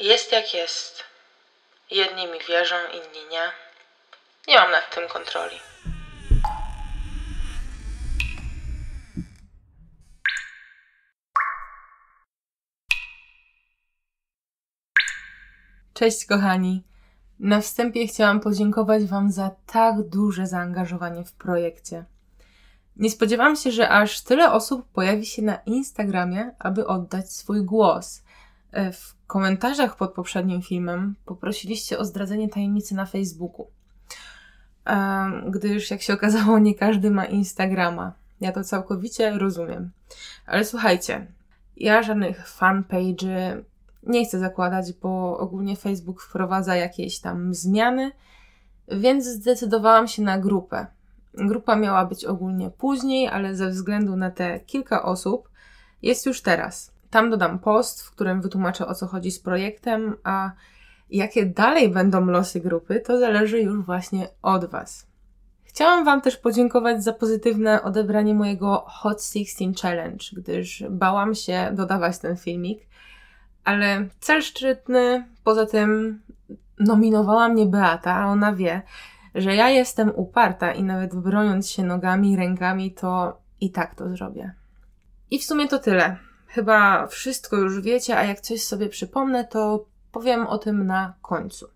Jest jak jest. Jedni mi wierzą, inni nie. Nie mam nad tym kontroli. Cześć kochani. Na wstępie chciałam podziękować Wam za tak duże zaangażowanie w projekcie. Nie spodziewałam się, że aż tyle osób pojawi się na Instagramie, aby oddać swój głos – E, w komentarzach pod poprzednim filmem poprosiliście o zdradzenie tajemnicy na Facebooku. Gdyż, jak się okazało, nie każdy ma Instagrama. Ja to całkowicie rozumiem. Ale słuchajcie, ja żadnych fanpage'y nie chcę zakładać, bo ogólnie Facebook wprowadza jakieś tam zmiany, więc zdecydowałam się na grupę. Grupa miała być ogólnie później, ale ze względu na te kilka osób jest już teraz. Tam dodam post, w którym wytłumaczę o co chodzi z projektem, a jakie dalej będą losy grupy, to zależy już właśnie od Was. Chciałam Wam też podziękować za pozytywne odebranie mojego Hot 16 Challenge, gdyż bałam się dodawać ten filmik, ale cel szczytny, poza tym nominowała mnie Beata, a ona wie, że ja jestem uparta i nawet broniąc się nogami, rękami, to i tak to zrobię. I w sumie to tyle. Chyba wszystko już wiecie, a jak coś sobie przypomnę, to powiem o tym na końcu.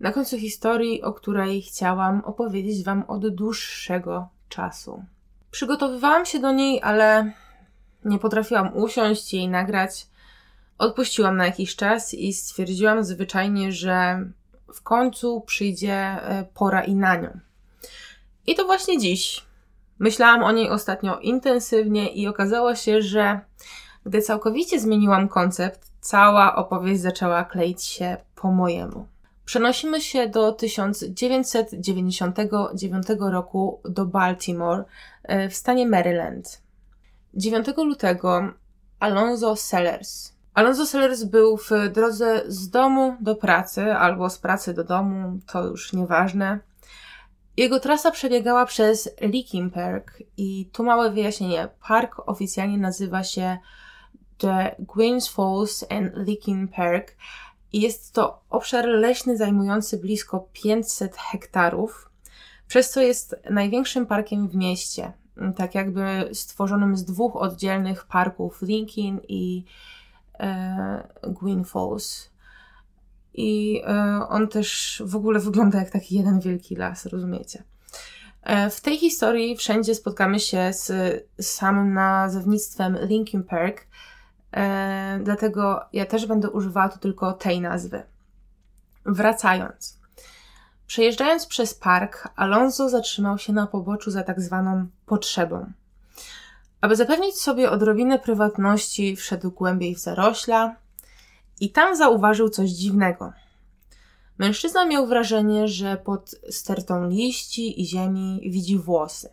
Na końcu historii, o której chciałam opowiedzieć Wam od dłuższego czasu. Przygotowywałam się do niej, ale nie potrafiłam usiąść jej nagrać. Odpuściłam na jakiś czas i stwierdziłam zwyczajnie, że w końcu przyjdzie e, pora i na nią. I to właśnie dziś. Myślałam o niej ostatnio intensywnie i okazało się, że gdy całkowicie zmieniłam koncept, cała opowieść zaczęła kleić się po mojemu. Przenosimy się do 1999 roku do Baltimore e, w stanie Maryland. 9 lutego Alonzo Sellers. Alonzo Sellers był w drodze z domu do pracy albo z pracy do domu, to już nieważne. Jego trasa przebiegała przez Licking Park i tu małe wyjaśnienie. Park oficjalnie nazywa się The Queens Falls and Licking Park. Jest to obszar leśny zajmujący blisko 500 hektarów, przez co jest największym parkiem w mieście, tak jakby stworzonym z dwóch oddzielnych parków Linkin i e, Gwyn Falls. I e, on też w ogóle wygląda jak taki jeden wielki las, rozumiecie? E, w tej historii wszędzie spotkamy się z samym nazewnictwem Linkin Park, E, dlatego ja też będę używała tu tylko tej nazwy. Wracając. Przejeżdżając przez park, Alonso zatrzymał się na poboczu za tak zwaną potrzebą. Aby zapewnić sobie odrobinę prywatności, wszedł głębiej w zarośla i tam zauważył coś dziwnego. Mężczyzna miał wrażenie, że pod stertą liści i ziemi widzi włosy.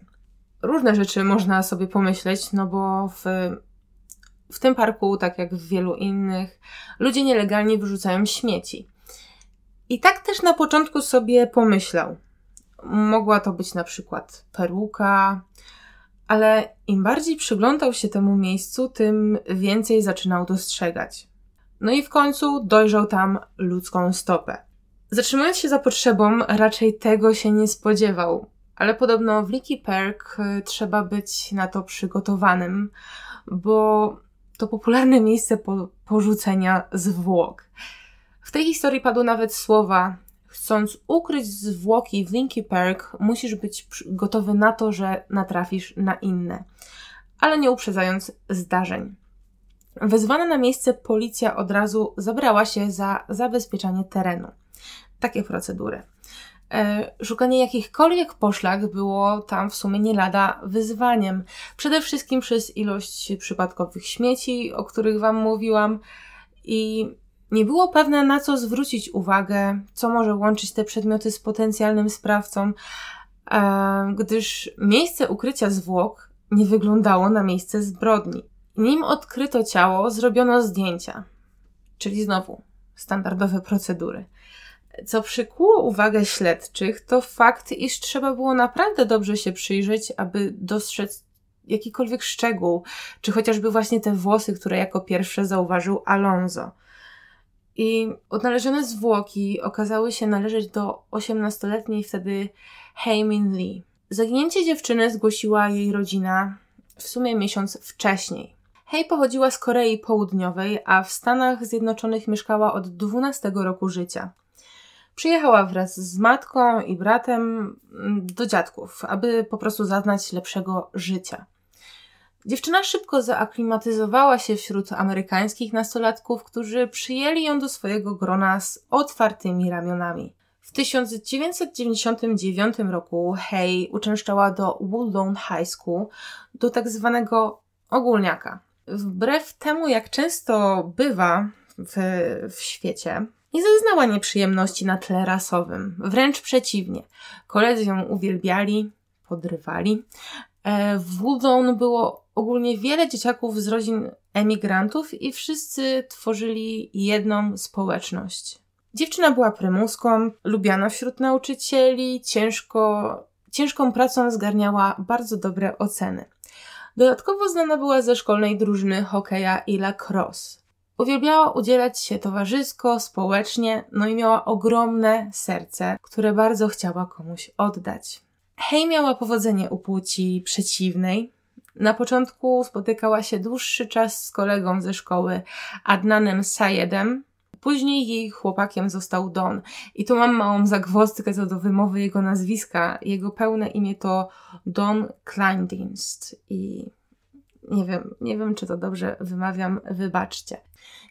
Różne rzeczy można sobie pomyśleć, no bo w w tym parku, tak jak w wielu innych, ludzie nielegalnie wyrzucają śmieci. I tak też na początku sobie pomyślał. Mogła to być na przykład peruka, ale im bardziej przyglądał się temu miejscu, tym więcej zaczynał dostrzegać. No i w końcu dojrzał tam ludzką stopę. Zatrzymując się za potrzebą, raczej tego się nie spodziewał, ale podobno w Leaky Perk e, trzeba być na to przygotowanym, bo to popularne miejsce po, porzucenia zwłok. W tej historii padły nawet słowa: Chcąc ukryć zwłoki w Linky Park, musisz być gotowy na to, że natrafisz na inne, ale nie uprzedzając zdarzeń. Wezwana na miejsce policja od razu zabrała się za zabezpieczanie terenu. Takie procedury. E, szukanie jakichkolwiek poszlak było tam w sumie nie lada wyzwaniem. Przede wszystkim przez ilość przypadkowych śmieci, o których Wam mówiłam, i nie było pewne, na co zwrócić uwagę, co może łączyć te przedmioty z potencjalnym sprawcą, e, gdyż miejsce ukrycia zwłok nie wyglądało na miejsce zbrodni. Nim odkryto ciało, zrobiono zdjęcia, czyli znowu standardowe procedury. Co przykuło uwagę śledczych, to fakt, iż trzeba było naprawdę dobrze się przyjrzeć, aby dostrzec jakikolwiek szczegół, czy chociażby właśnie te włosy, które jako pierwsze zauważył Alonso. I odnalezione zwłoki okazały się należeć do 18-letniej wtedy Haymin Lee. Zaginięcie dziewczyny zgłosiła jej rodzina w sumie miesiąc wcześniej. Hay pochodziła z Korei Południowej, a w Stanach Zjednoczonych mieszkała od 12 roku życia. Przyjechała wraz z matką i bratem mm, do dziadków, aby po prostu zaznać lepszego życia. Dziewczyna szybko zaaklimatyzowała się wśród amerykańskich nastolatków, którzy przyjęli ją do swojego grona z otwartymi ramionami. W 1999 roku Hay uczęszczała do Woodlawn High School, do tak zwanego ogólniaka. Wbrew temu, jak często bywa w, w świecie, nie zaznała nieprzyjemności na tle rasowym. Wręcz przeciwnie. Koledzy ją uwielbiali, podrywali. E, w Woodlawn było ogólnie wiele dzieciaków z rodzin emigrantów i wszyscy tworzyli jedną społeczność. Dziewczyna była prymuską, lubiana wśród nauczycieli, ciężko, ciężką pracą zgarniała bardzo dobre oceny. Dodatkowo znana była ze szkolnej drużyny hokeja i lacrosse. Uwielbiała udzielać się towarzysko, społecznie, no i miała ogromne serce, które bardzo chciała komuś oddać. Hej miała powodzenie u płci przeciwnej. Na początku spotykała się dłuższy czas z kolegą ze szkoły Adnanem Sayedem. Później jej chłopakiem został Don. I tu mam małą zagwozdkę co do wymowy jego nazwiska. Jego pełne imię to Don Kleindienst. I nie wiem, nie wiem, czy to dobrze wymawiam, wybaczcie.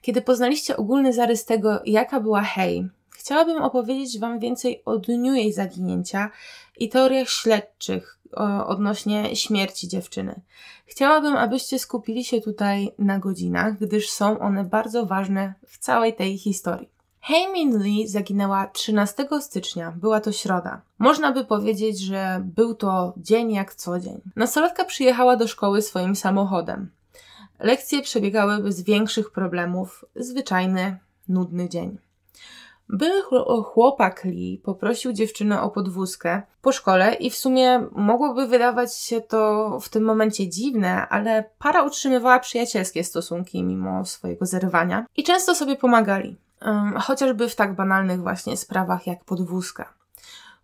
Kiedy poznaliście ogólny zarys tego, jaka była Hej, chciałabym opowiedzieć Wam więcej o dniu jej zaginięcia i teoriach śledczych odnośnie śmierci dziewczyny. Chciałabym, abyście skupili się tutaj na godzinach, gdyż są one bardzo ważne w całej tej historii. Min Lee zaginęła 13 stycznia, była to środa. Można by powiedzieć, że był to dzień jak co dzień. Nastolatka przyjechała do szkoły swoim samochodem lekcje przebiegały bez większych problemów, zwyczajny, nudny dzień. Były chłopak Lee poprosił dziewczynę o podwózkę po szkole i w sumie mogłoby wydawać się to w tym momencie dziwne, ale para utrzymywała przyjacielskie stosunki mimo swojego zerwania i często sobie pomagali, chociażby w tak banalnych właśnie sprawach jak podwózka.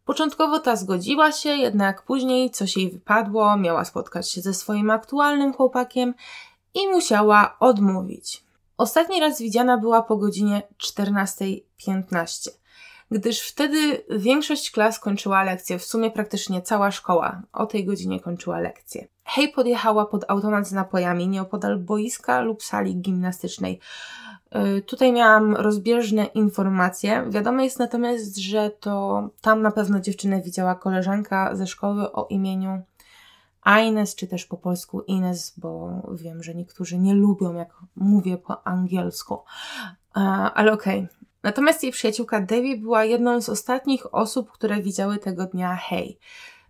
Początkowo ta zgodziła się, jednak później coś jej wypadło, miała spotkać się ze swoim aktualnym chłopakiem i musiała odmówić. Ostatni raz widziana była po godzinie 14.15, gdyż wtedy większość klas kończyła lekcję, w sumie praktycznie cała szkoła o tej godzinie kończyła lekcję. Hej podjechała pod automat z napojami nieopodal boiska lub sali gimnastycznej. Y, tutaj miałam rozbieżne informacje. Wiadome jest natomiast, że to tam na pewno dziewczynę widziała koleżanka ze szkoły o imieniu Ines, czy też po polsku Ines, bo wiem, że niektórzy nie lubią, jak mówię po angielsku. E, ale okej. Okay. Natomiast jej przyjaciółka Davy była jedną z ostatnich osób, które widziały tego dnia Hej.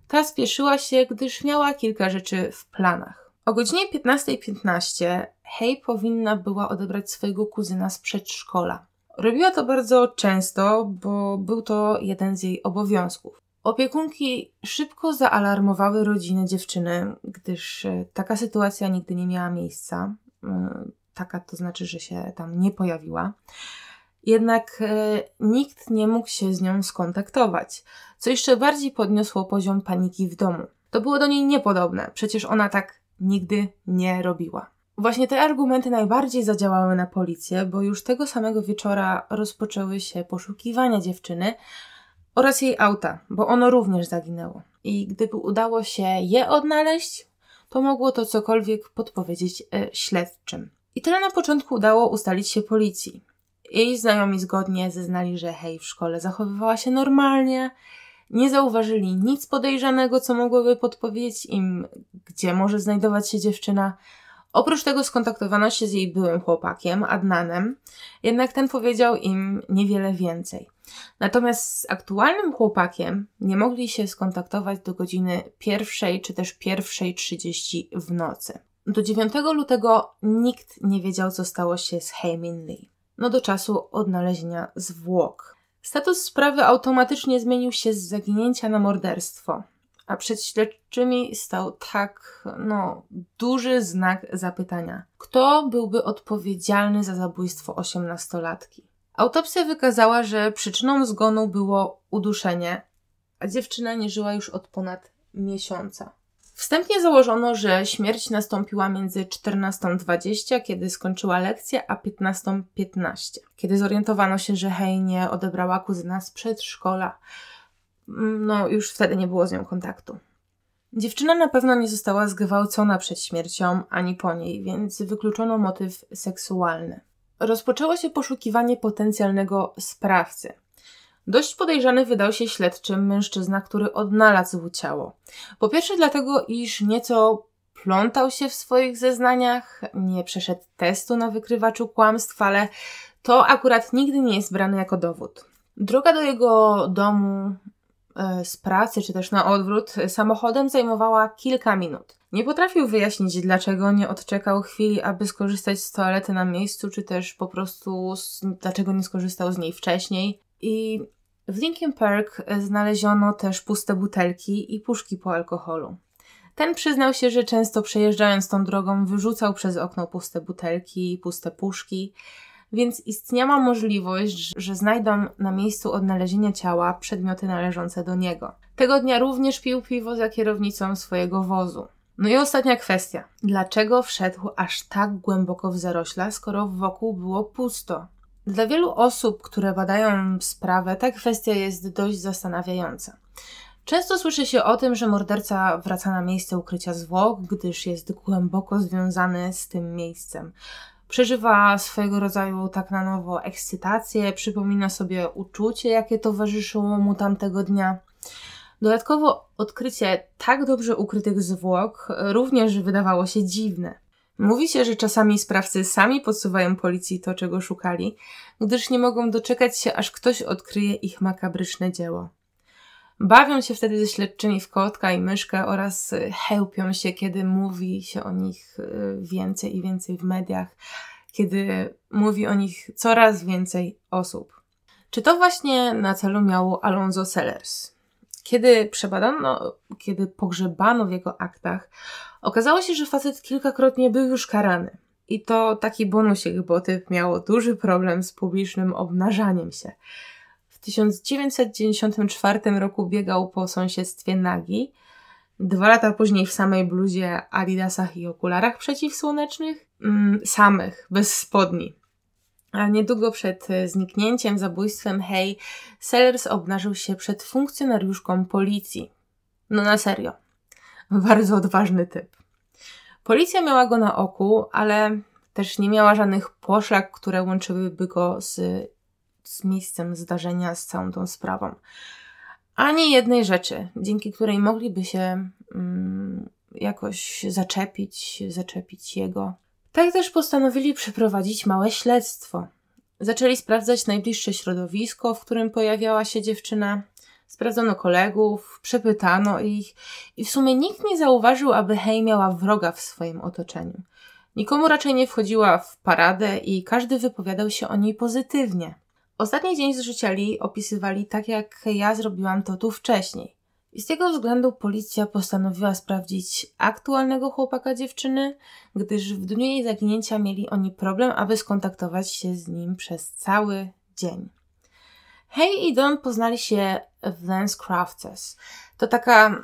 Ta spieszyła się, gdyż miała kilka rzeczy w planach. O godzinie 15.15 Hej powinna była odebrać swojego kuzyna z przedszkola. Robiła to bardzo często, bo był to jeden z jej obowiązków. Opiekunki szybko zaalarmowały rodzinę dziewczyny, gdyż e, taka sytuacja nigdy nie miała miejsca. E, taka to znaczy, że się tam nie pojawiła. Jednak e, nikt nie mógł się z nią skontaktować, co jeszcze bardziej podniosło poziom paniki w domu. To było do niej niepodobne, przecież ona tak nigdy nie robiła. Właśnie te argumenty najbardziej zadziałały na policję, bo już tego samego wieczora rozpoczęły się poszukiwania dziewczyny, oraz jej auta, bo ono również zaginęło. I gdyby udało się je odnaleźć, to mogło to cokolwiek podpowiedzieć e, śledczym. I tyle na początku udało ustalić się policji. Jej znajomi zgodnie zeznali, że hej w szkole zachowywała się normalnie, nie zauważyli nic podejrzanego, co mogłoby podpowiedzieć im, gdzie może znajdować się dziewczyna, Oprócz tego skontaktowano się z jej byłym chłopakiem, Adnanem, jednak ten powiedział im niewiele więcej. Natomiast z aktualnym chłopakiem nie mogli się skontaktować do godziny pierwszej czy też pierwszej trzydzieści w nocy. Do 9 lutego nikt nie wiedział, co stało się z Haymin Lee. No do czasu odnalezienia zwłok. Status sprawy automatycznie zmienił się z zaginięcia na morderstwo a przed śledczymi stał tak, no, duży znak zapytania. Kto byłby odpowiedzialny za zabójstwo osiemnastolatki? Autopsja wykazała, że przyczyną zgonu było uduszenie, a dziewczyna nie żyła już od ponad miesiąca. Wstępnie założono, że śmierć nastąpiła między 14.20, kiedy skończyła lekcję, a 15.15, .15, kiedy zorientowano się, że Hej nie odebrała kuzyna z przedszkola. Mm, no już wtedy nie było z nią kontaktu. Dziewczyna na pewno nie została zgwałcona przed śmiercią ani po niej, więc wykluczono motyw seksualny. Rozpoczęło się poszukiwanie potencjalnego sprawcy. Dość podejrzany wydał się śledczym mężczyzna, który odnalazł ciało. Po pierwsze, dlatego, iż nieco plątał się w swoich zeznaniach, nie przeszedł testu na wykrywaczu kłamstw, ale to akurat nigdy nie jest brane jako dowód. Droga do jego domu E, z pracy, czy też na odwrót, samochodem zajmowała kilka minut. Nie potrafił wyjaśnić, dlaczego nie odczekał chwili, aby skorzystać z toalety na miejscu, czy też po prostu z, dlaczego nie skorzystał z niej wcześniej. I w Linkin Park e, znaleziono też puste butelki i puszki po alkoholu. Ten przyznał się, że często przejeżdżając tą drogą wyrzucał przez okno puste butelki, puste puszki więc istniała możliwość, że znajdą na miejscu odnalezienia ciała przedmioty należące do niego. Tego dnia również pił piwo za kierownicą swojego wozu. No i ostatnia kwestia. Dlaczego wszedł aż tak głęboko w zarośla, skoro wokół było pusto? Dla wielu osób, które badają sprawę, ta kwestia jest dość zastanawiająca. Często słyszy się o tym, że morderca wraca na miejsce ukrycia zwłok, gdyż jest głęboko związany z tym miejscem. Przeżywa swojego rodzaju tak na nowo ekscytację, przypomina sobie uczucie, jakie towarzyszyło mu tamtego dnia. Dodatkowo odkrycie tak dobrze ukrytych zwłok również wydawało się dziwne. Mówi się, że czasami sprawcy sami podsuwają policji to, czego szukali, gdyż nie mogą doczekać się, aż ktoś odkryje ich makabryczne dzieło. Bawią się wtedy ze śledczymi w kotka i myszkę oraz y, chełpią się, kiedy mówi się o nich y, więcej i więcej w mediach, kiedy mówi o nich coraz więcej osób. Czy to właśnie na celu miało Alonzo Sellers? Kiedy przebadano, kiedy pogrzebano w jego aktach, okazało się, że facet kilkakrotnie był już karany. I to taki bonusik, bo typ miał duży problem z publicznym obnażaniem się. W 1994 roku biegał po sąsiedztwie nagi. Dwa lata później w samej bluzie, adidasach i okularach przeciwsłonecznych, mm, samych, bez spodni. A niedługo przed e, zniknięciem, zabójstwem Hej, Sellers obnażył się przed funkcjonariuszką policji. No na serio. Bardzo odważny typ. Policja miała go na oku, ale też nie miała żadnych poszlak, które łączyłyby go z z miejscem zdarzenia, z całą tą sprawą. Ani jednej rzeczy, dzięki której mogliby się mm, jakoś zaczepić, zaczepić jego. Tak też postanowili przeprowadzić małe śledztwo. Zaczęli sprawdzać najbliższe środowisko, w którym pojawiała się dziewczyna. Sprawdzono kolegów, przepytano ich i w sumie nikt nie zauważył, aby Hej miała wroga w swoim otoczeniu. Nikomu raczej nie wchodziła w paradę i każdy wypowiadał się o niej pozytywnie. Ostatni dzień z życieli opisywali tak, jak ja zrobiłam to tu wcześniej. I z tego względu policja postanowiła sprawdzić aktualnego chłopaka dziewczyny, gdyż w dniu jej zaginięcia mieli oni problem, aby skontaktować się z nim przez cały dzień. Hej i Don poznali się w Lens Crafters. To taka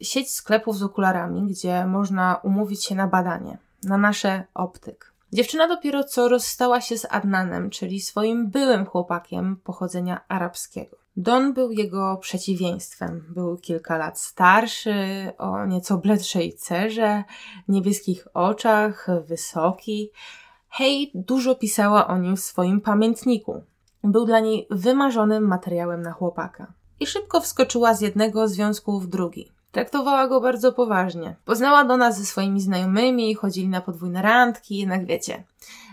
sieć sklepów z okularami, gdzie można umówić się na badanie, na nasze optyk. Dziewczyna dopiero co rozstała się z Adnanem, czyli swoim byłym chłopakiem pochodzenia arabskiego. Don był jego przeciwieństwem. Był kilka lat starszy, o nieco bledszej cerze, niebieskich oczach, wysoki. Hej dużo pisała o nim w swoim pamiętniku. Był dla niej wymarzonym materiałem na chłopaka. I szybko wskoczyła z jednego związku w drugi. Traktowała go bardzo poważnie. Poznała do nas ze swoimi znajomymi, chodzili na podwójne randki, jednak wiecie,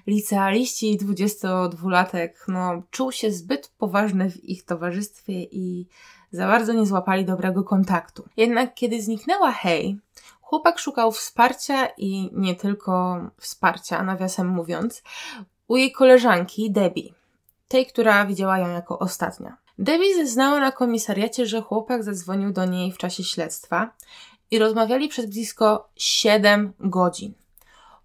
licealiści 22-latek, no, czuł się zbyt poważny w ich towarzystwie i za bardzo nie złapali dobrego kontaktu. Jednak kiedy zniknęła Hej, chłopak szukał wsparcia i nie tylko wsparcia, nawiasem mówiąc, u jej koleżanki Debbie, tej, która widziała ją jako ostatnia. Debbie zeznała na komisariacie, że chłopak zadzwonił do niej w czasie śledztwa i rozmawiali przez blisko 7 godzin.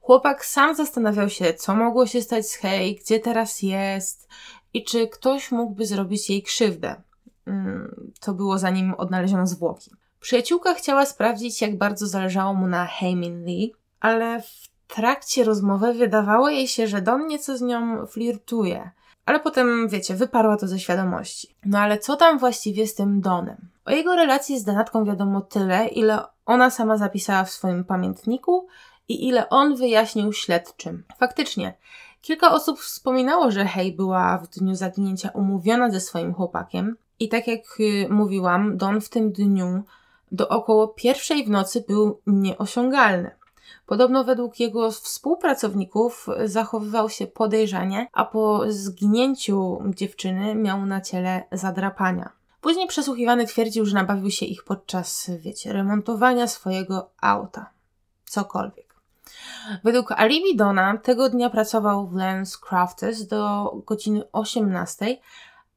Chłopak sam zastanawiał się, co mogło się stać z Hej, gdzie teraz jest i czy ktoś mógłby zrobić jej krzywdę. Mm, to było zanim odnaleziono zwłoki. Przyjaciółka chciała sprawdzić, jak bardzo zależało mu na Heymin Lee, ale w trakcie rozmowy wydawało jej się, że Don nieco z nią flirtuje – ale potem, wiecie, wyparła to ze świadomości. No ale co tam właściwie z tym Donem? O jego relacji z Danatką wiadomo tyle, ile ona sama zapisała w swoim pamiętniku i ile on wyjaśnił śledczym. Faktycznie, kilka osób wspominało, że Hej była w dniu zaginięcia umówiona ze swoim chłopakiem i tak jak y, mówiłam, Don w tym dniu do około pierwszej w nocy był nieosiągalny. Podobno według jego współpracowników zachowywał się podejrzanie, a po zginięciu dziewczyny miał na ciele zadrapania. Później przesłuchiwany twierdził, że nabawił się ich podczas, wiecie, remontowania swojego auta. Cokolwiek. Według alibi Dona tego dnia pracował w Lens Crafters do godziny 18,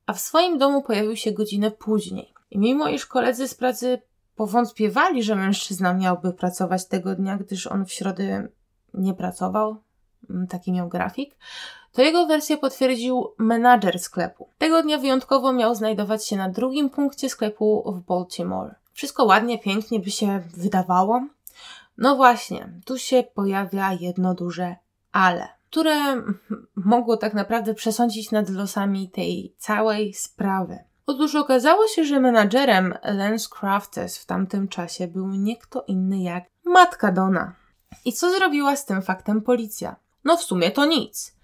a w swoim domu pojawił się godzinę później. I mimo iż koledzy z pracy powątpiewali, że mężczyzna miałby pracować tego dnia, gdyż on w środę nie pracował, mm, taki miał grafik, to jego wersję potwierdził menadżer sklepu. Tego dnia wyjątkowo miał znajdować się na drugim punkcie sklepu w Baltimore. Wszystko ładnie, pięknie by się wydawało. No właśnie, tu się pojawia jedno duże ale, które mogło tak naprawdę przesądzić nad losami tej całej sprawy. Otóż okazało się, że menadżerem Lance Crafters w tamtym czasie był nie kto inny jak matka Dona. I co zrobiła z tym faktem policja? No w sumie to nic.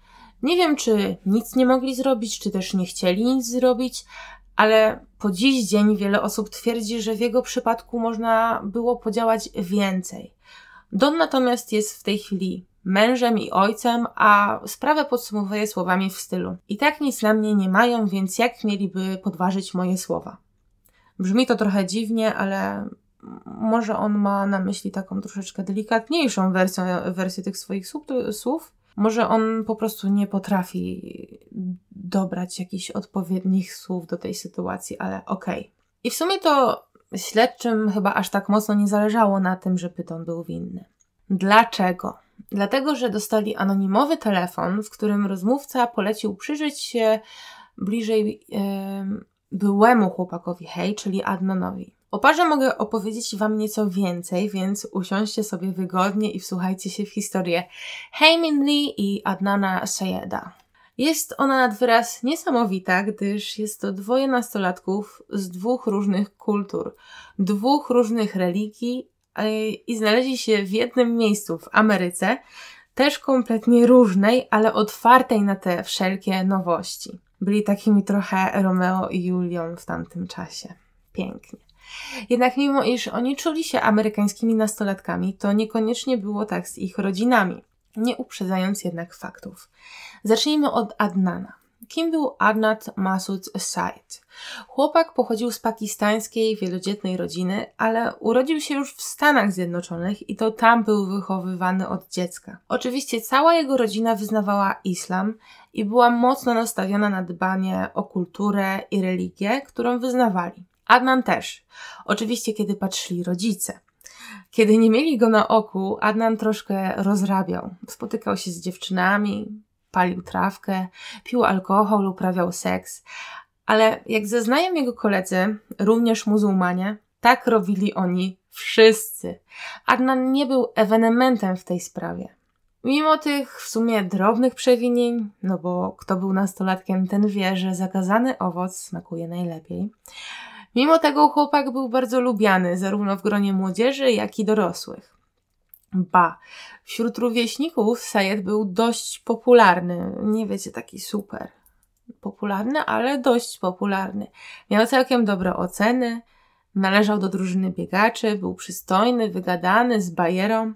Nie wiem, czy nic nie mogli zrobić, czy też nie chcieli nic zrobić, ale po dziś dzień wiele osób twierdzi, że w jego przypadku można było podziałać więcej. Don natomiast jest w tej chwili mężem i ojcem, a sprawę podsumowuje słowami w stylu: I tak nic na mnie nie mają, więc jak mieliby podważyć moje słowa? Brzmi to trochę dziwnie, ale może on ma na myśli taką troszeczkę delikatniejszą wersję, wersję tych swoich słów. Może on po prostu nie potrafi dobrać jakichś odpowiednich słów do tej sytuacji, ale okej. Okay. I w sumie to śledczym chyba aż tak mocno nie zależało na tym, że Pyton był winny. Dlaczego? dlatego że dostali anonimowy telefon, w którym rozmówca polecił przyjrzeć się bliżej byłemu chłopakowi Hej, czyli Adnanowi. O parze mogę opowiedzieć Wam nieco więcej, więc usiądźcie sobie wygodnie i wsłuchajcie się w historię Heymin Lee i Adnana Sayeda. Jest ona nad wyraz niesamowita, gdyż jest to dwoje nastolatków z dwóch różnych kultur, dwóch różnych religii i znaleźli się w jednym miejscu w Ameryce, też kompletnie różnej, ale otwartej na te wszelkie nowości. Byli takimi trochę Romeo i Julią w tamtym czasie. Pięknie. Jednak mimo iż oni czuli się amerykańskimi nastolatkami, to niekoniecznie było tak z ich rodzinami, nie uprzedzając jednak faktów. Zacznijmy od Adnana. Kim był Adnan Masud Said? Chłopak pochodził z pakistańskiej wielodzietnej rodziny, ale urodził się już w Stanach Zjednoczonych i to tam był wychowywany od dziecka. Oczywiście cała jego rodzina wyznawała islam i była mocno nastawiona na dbanie o kulturę i religię, którą wyznawali. Adnan też. Oczywiście, kiedy patrzyli rodzice. Kiedy nie mieli go na oku, Adnan troszkę rozrabiał. Spotykał się z dziewczynami, palił trawkę, pił alkohol, uprawiał seks. Ale jak zeznają jego koledzy, również muzułmanie, tak robili oni wszyscy. Adnan nie był ewenementem w tej sprawie. Mimo tych w sumie drobnych przewinień, no bo kto był nastolatkiem, ten wie, że zakazany owoc smakuje najlepiej. Mimo tego chłopak był bardzo lubiany zarówno w gronie młodzieży, jak i dorosłych. Ba, wśród rówieśników Sayed był dość popularny. Nie wiecie, taki super popularny, ale dość popularny. Miał całkiem dobre oceny, należał do drużyny biegaczy, był przystojny, wygadany, z bajerą.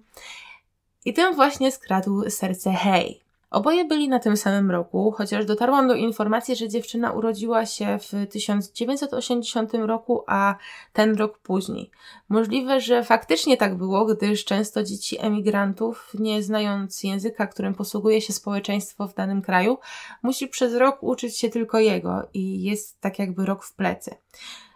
I tym właśnie skradł serce Hej. Oboje byli na tym samym roku, chociaż dotarłam do informacji, że dziewczyna urodziła się w 1980 roku, a ten rok później. Możliwe, że faktycznie tak było, gdyż często dzieci emigrantów, nie znając języka, którym posługuje się społeczeństwo w danym kraju, musi przez rok uczyć się tylko jego i jest tak jakby rok w plecy.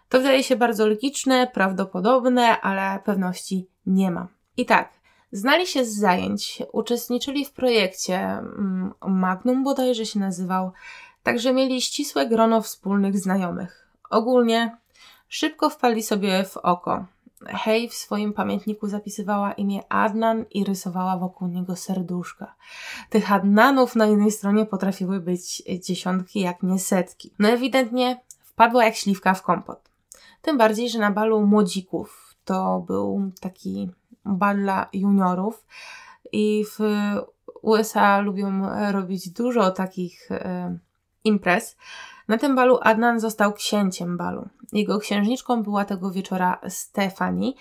To wydaje się bardzo logiczne, prawdopodobne, ale pewności nie mam. I tak, Znali się z zajęć, uczestniczyli w projekcie, mm, Magnum bodajże się nazywał, także mieli ścisłe grono wspólnych znajomych. Ogólnie szybko wpali sobie w oko. Hej w swoim pamiętniku zapisywała imię Adnan i rysowała wokół niego serduszka. Tych Adnanów na jednej stronie potrafiły być dziesiątki, jak nie setki. No ewidentnie wpadła jak śliwka w kompot. Tym bardziej, że na balu młodzików to był taki Balla juniorów i w USA lubią e, robić dużo takich e, imprez. Na tym balu Adnan został księciem balu. Jego księżniczką była tego wieczora Stefani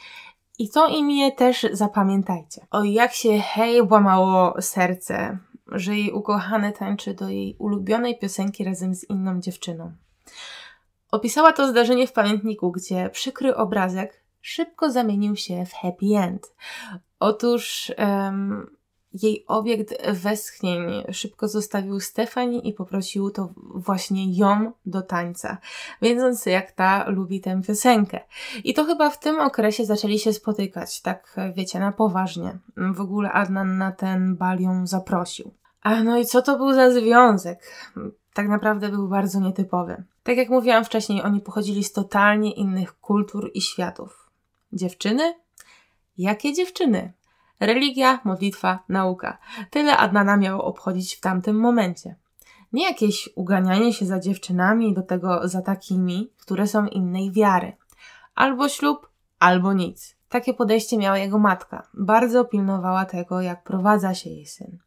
i to imię też zapamiętajcie. O jak się hej łamało serce, że jej ukochany tańczy do jej ulubionej piosenki razem z inną dziewczyną. Opisała to zdarzenie w pamiętniku, gdzie przykry obrazek szybko zamienił się w happy end. Otóż um, jej obiekt westchnień szybko zostawił Stefani i poprosił to właśnie ją do tańca, wiedząc jak ta lubi tę piosenkę. I to chyba w tym okresie zaczęli się spotykać, tak wiecie, na poważnie. W ogóle Adnan na ten bal ją zaprosił. A no i co to był za związek? tak naprawdę był bardzo nietypowy. Tak jak mówiłam wcześniej, oni pochodzili z totalnie innych kultur i światów. Dziewczyny? Jakie dziewczyny? Religia, modlitwa, nauka. Tyle Adnana miało obchodzić w tamtym momencie. Nie jakieś uganianie się za dziewczynami, do tego za takimi, które są innej wiary. Albo ślub, albo nic. Takie podejście miała jego matka. Bardzo pilnowała tego, jak prowadza się jej syn.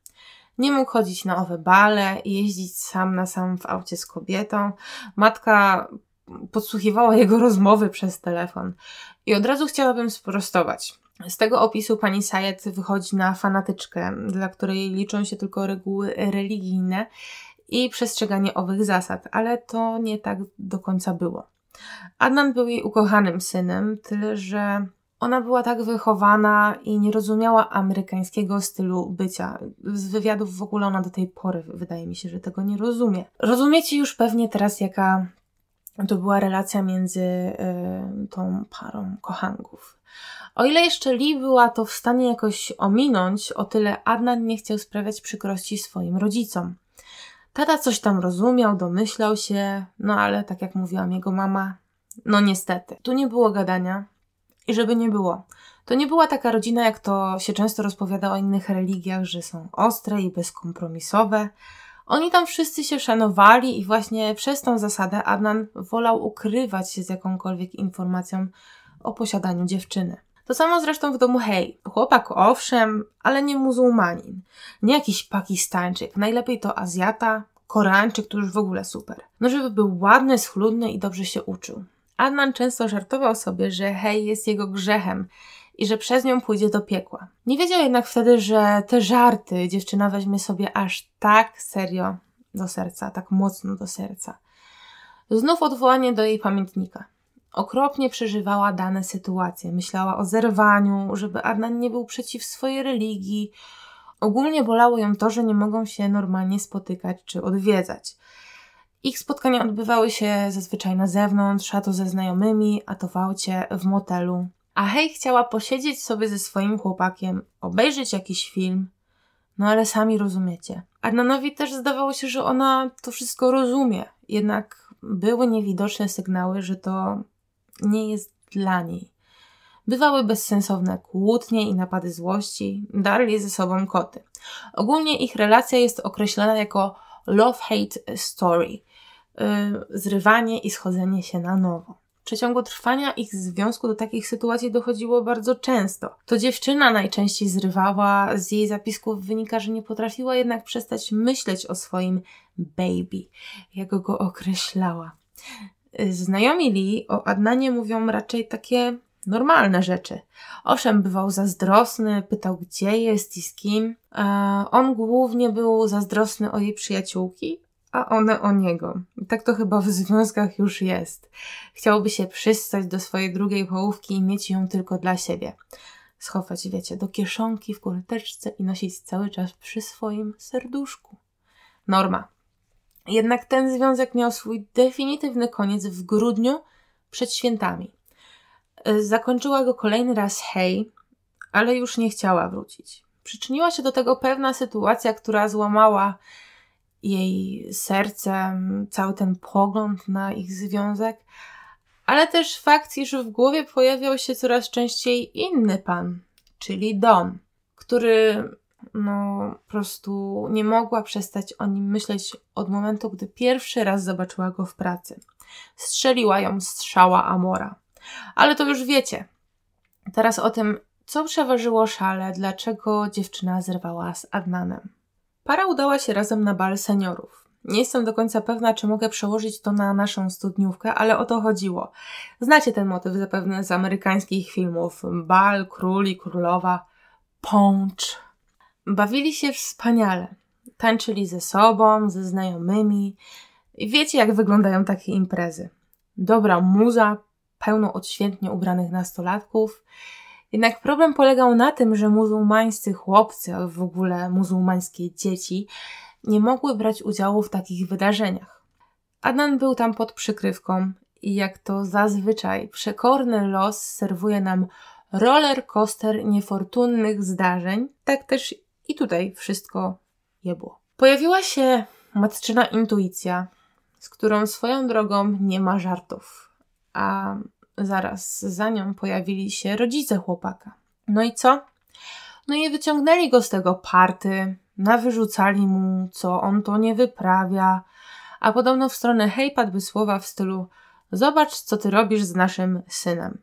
Nie mógł chodzić na owe bale, jeździć sam na sam w aucie z kobietą. Matka podsłuchiwała jego rozmowy przez telefon. I od razu chciałabym sprostować. Z tego opisu pani Sayed wychodzi na fanatyczkę, dla której liczą się tylko reguły religijne i przestrzeganie owych zasad, ale to nie tak do końca było. Adnan był jej ukochanym synem, tyle że ona była tak wychowana i nie rozumiała amerykańskiego stylu bycia. Z wywiadów w ogóle ona do tej pory wydaje mi się, że tego nie rozumie. Rozumiecie już pewnie teraz, jaka to była relacja między y, tą parą kochanków. O ile jeszcze Lee była to w stanie jakoś ominąć, o tyle Adnan nie chciał sprawiać przykrości swoim rodzicom. Tata coś tam rozumiał, domyślał się, no ale tak jak mówiłam jego mama, no niestety. Tu nie było gadania i żeby nie było. To nie była taka rodzina, jak to się często rozpowiada o innych religiach, że są ostre i bezkompromisowe. Oni tam wszyscy się szanowali i właśnie przez tą zasadę Adnan wolał ukrywać się z jakąkolwiek informacją o posiadaniu dziewczyny. To samo zresztą w domu Hej. Chłopak owszem, ale nie muzułmanin. Nie jakiś pakistańczyk, najlepiej to Azjata, Koreańczyk, to już w ogóle super. No żeby był ładny, schludny i dobrze się uczył. Adnan często żartował sobie, że Hej jest jego grzechem i że przez nią pójdzie do piekła. Nie wiedział jednak wtedy, że te żarty dziewczyna weźmie sobie aż tak serio do serca, tak mocno do serca. Znów odwołanie do jej pamiętnika. Okropnie przeżywała dane sytuacje. Myślała o zerwaniu, żeby Arnan nie był przeciw swojej religii. Ogólnie bolało ją to, że nie mogą się normalnie spotykać czy odwiedzać. Ich spotkania odbywały się zazwyczaj na zewnątrz, a to ze znajomymi, a to w aucie, w motelu a hej chciała posiedzieć sobie ze swoim chłopakiem, obejrzeć jakiś film. No ale sami rozumiecie. Adnanowi też zdawało się, że ona to wszystko rozumie, jednak były niewidoczne sygnały, że to nie jest dla niej. Bywały bezsensowne kłótnie i napady złości, darli ze sobą koty. Ogólnie ich relacja jest określana jako love-hate story, yy, zrywanie i schodzenie się na nowo przeciągu trwania ich związku do takich sytuacji dochodziło bardzo często. To dziewczyna najczęściej zrywała, z jej zapisków wynika, że nie potrafiła jednak przestać myśleć o swoim baby, jak go określała. Znajomi Lee o Adnanie mówią raczej takie normalne rzeczy. Owszem, bywał zazdrosny, pytał gdzie jest i z kim. E, on głównie był zazdrosny o jej przyjaciółki, a one o niego. Tak to chyba w związkach już jest. Chciałoby się przystać do swojej drugiej połówki i mieć ją tylko dla siebie. Schować, wiecie, do kieszonki w kurteczce i nosić cały czas przy swoim serduszku. Norma. Jednak ten związek miał swój definitywny koniec w grudniu przed świętami. E, zakończyła go kolejny raz hej, ale już nie chciała wrócić. Przyczyniła się do tego pewna sytuacja, która złamała jej sercem, cały ten pogląd na ich związek, ale też fakt, iż w głowie pojawiał się coraz częściej inny pan, czyli Don, który no po prostu nie mogła przestać o nim myśleć od momentu, gdy pierwszy raz zobaczyła go w pracy. Strzeliła ją strzała Amora. Ale to już wiecie. Teraz o tym, co przeważyło szale, dlaczego dziewczyna zerwała z Adnanem. Para udała się razem na bal seniorów. Nie jestem do końca pewna, czy mogę przełożyć to na naszą studniówkę, ale o to chodziło. Znacie ten motyw zapewne z amerykańskich filmów: bal, król i królowa, poncz. Bawili się wspaniale. Tańczyli ze sobą, ze znajomymi. wiecie, jak wyglądają takie imprezy. Dobra muza, pełno odświętnie ubranych nastolatków, jednak problem polegał na tym, że muzułmańscy chłopcy, a w ogóle muzułmańskie dzieci, nie mogły brać udziału w takich wydarzeniach. Adnan był tam pod przykrywką i jak to zazwyczaj, przekorny los serwuje nam roller coaster niefortunnych zdarzeń. Tak też i tutaj wszystko je było. Pojawiła się matczyna intuicja, z którą swoją drogą nie ma żartów. A zaraz za nią pojawili się rodzice chłopaka. No i co? No i wyciągnęli go z tego party, nawyrzucali mu, co on to nie wyprawia, a podobno w stronę hej padły słowa w stylu zobacz, co ty robisz z naszym synem.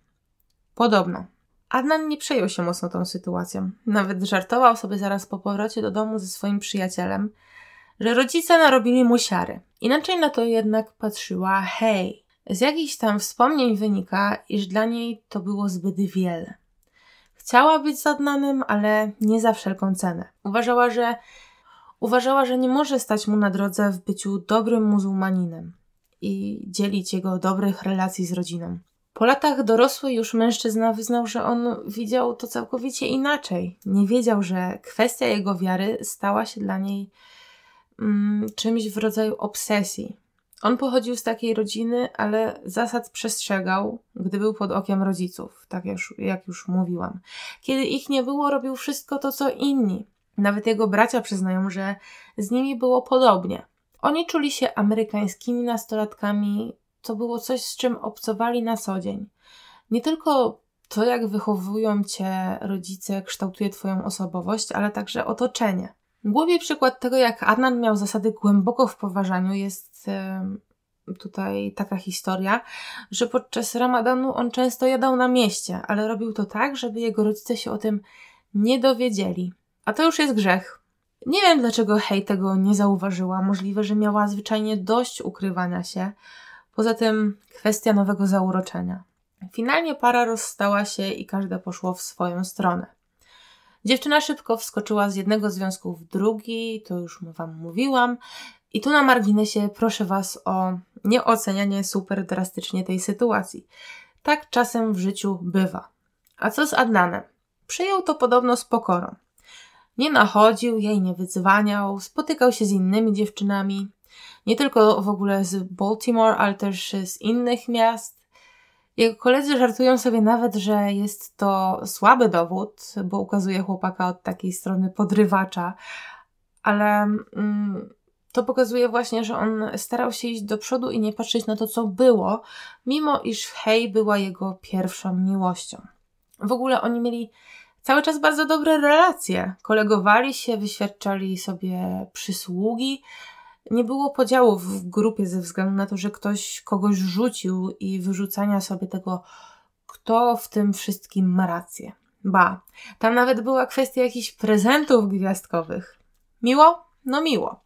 Podobno. Adnan nie przejął się mocno tą sytuacją. Nawet żartował sobie zaraz po powrocie do domu ze swoim przyjacielem, że rodzice narobili mu siary. Inaczej na to jednak patrzyła hej. Z jakichś tam wspomnień wynika, iż dla niej to było zbyt wiele. Chciała być zadnanym, ale nie za wszelką cenę. Uważała, że uważała, że nie może stać mu na drodze w byciu dobrym muzułmaninem i dzielić jego dobrych relacji z rodziną. Po latach dorosły już mężczyzna wyznał, że on widział to całkowicie inaczej. Nie wiedział, że kwestia jego wiary stała się dla niej mm, czymś w rodzaju obsesji. On pochodził z takiej rodziny, ale zasad przestrzegał, gdy był pod okiem rodziców, tak już, jak już mówiłam. Kiedy ich nie było, robił wszystko to, co inni. Nawet jego bracia przyznają, że z nimi było podobnie. Oni czuli się amerykańskimi nastolatkami, to było coś, z czym obcowali na co dzień. Nie tylko to, jak wychowują cię rodzice, kształtuje twoją osobowość, ale także otoczenie. Głowie przykład tego, jak Adnan miał zasady głęboko w poważaniu, jest tutaj taka historia, że podczas ramadanu on często jadał na mieście, ale robił to tak, żeby jego rodzice się o tym nie dowiedzieli. A to już jest grzech. Nie wiem, dlaczego Hej tego nie zauważyła. Możliwe, że miała zwyczajnie dość ukrywania się. Poza tym kwestia nowego zauroczenia. Finalnie para rozstała się i każda poszła w swoją stronę. Dziewczyna szybko wskoczyła z jednego związku w drugi, to już wam mówiłam. I tu na marginesie proszę Was o nieocenianie super drastycznie tej sytuacji. Tak czasem w życiu bywa. A co z Adnanem? Przyjął to podobno z pokorą. Nie nachodził jej, nie wyzwaniał, spotykał się z innymi dziewczynami, nie tylko w ogóle z Baltimore, ale też z innych miast. Jego koledzy żartują sobie nawet, że jest to słaby dowód, bo ukazuje chłopaka od takiej strony podrywacza, ale mm, to pokazuje właśnie, że on starał się iść do przodu i nie patrzeć na to, co było, mimo iż Hej była jego pierwszą miłością. W ogóle oni mieli cały czas bardzo dobre relacje. Kolegowali się, wyświadczali sobie przysługi. Nie było podziałów w grupie ze względu na to, że ktoś kogoś rzucił i wyrzucania sobie tego, kto w tym wszystkim ma rację. Ba, tam nawet była kwestia jakichś prezentów gwiazdkowych. Miło? No miło.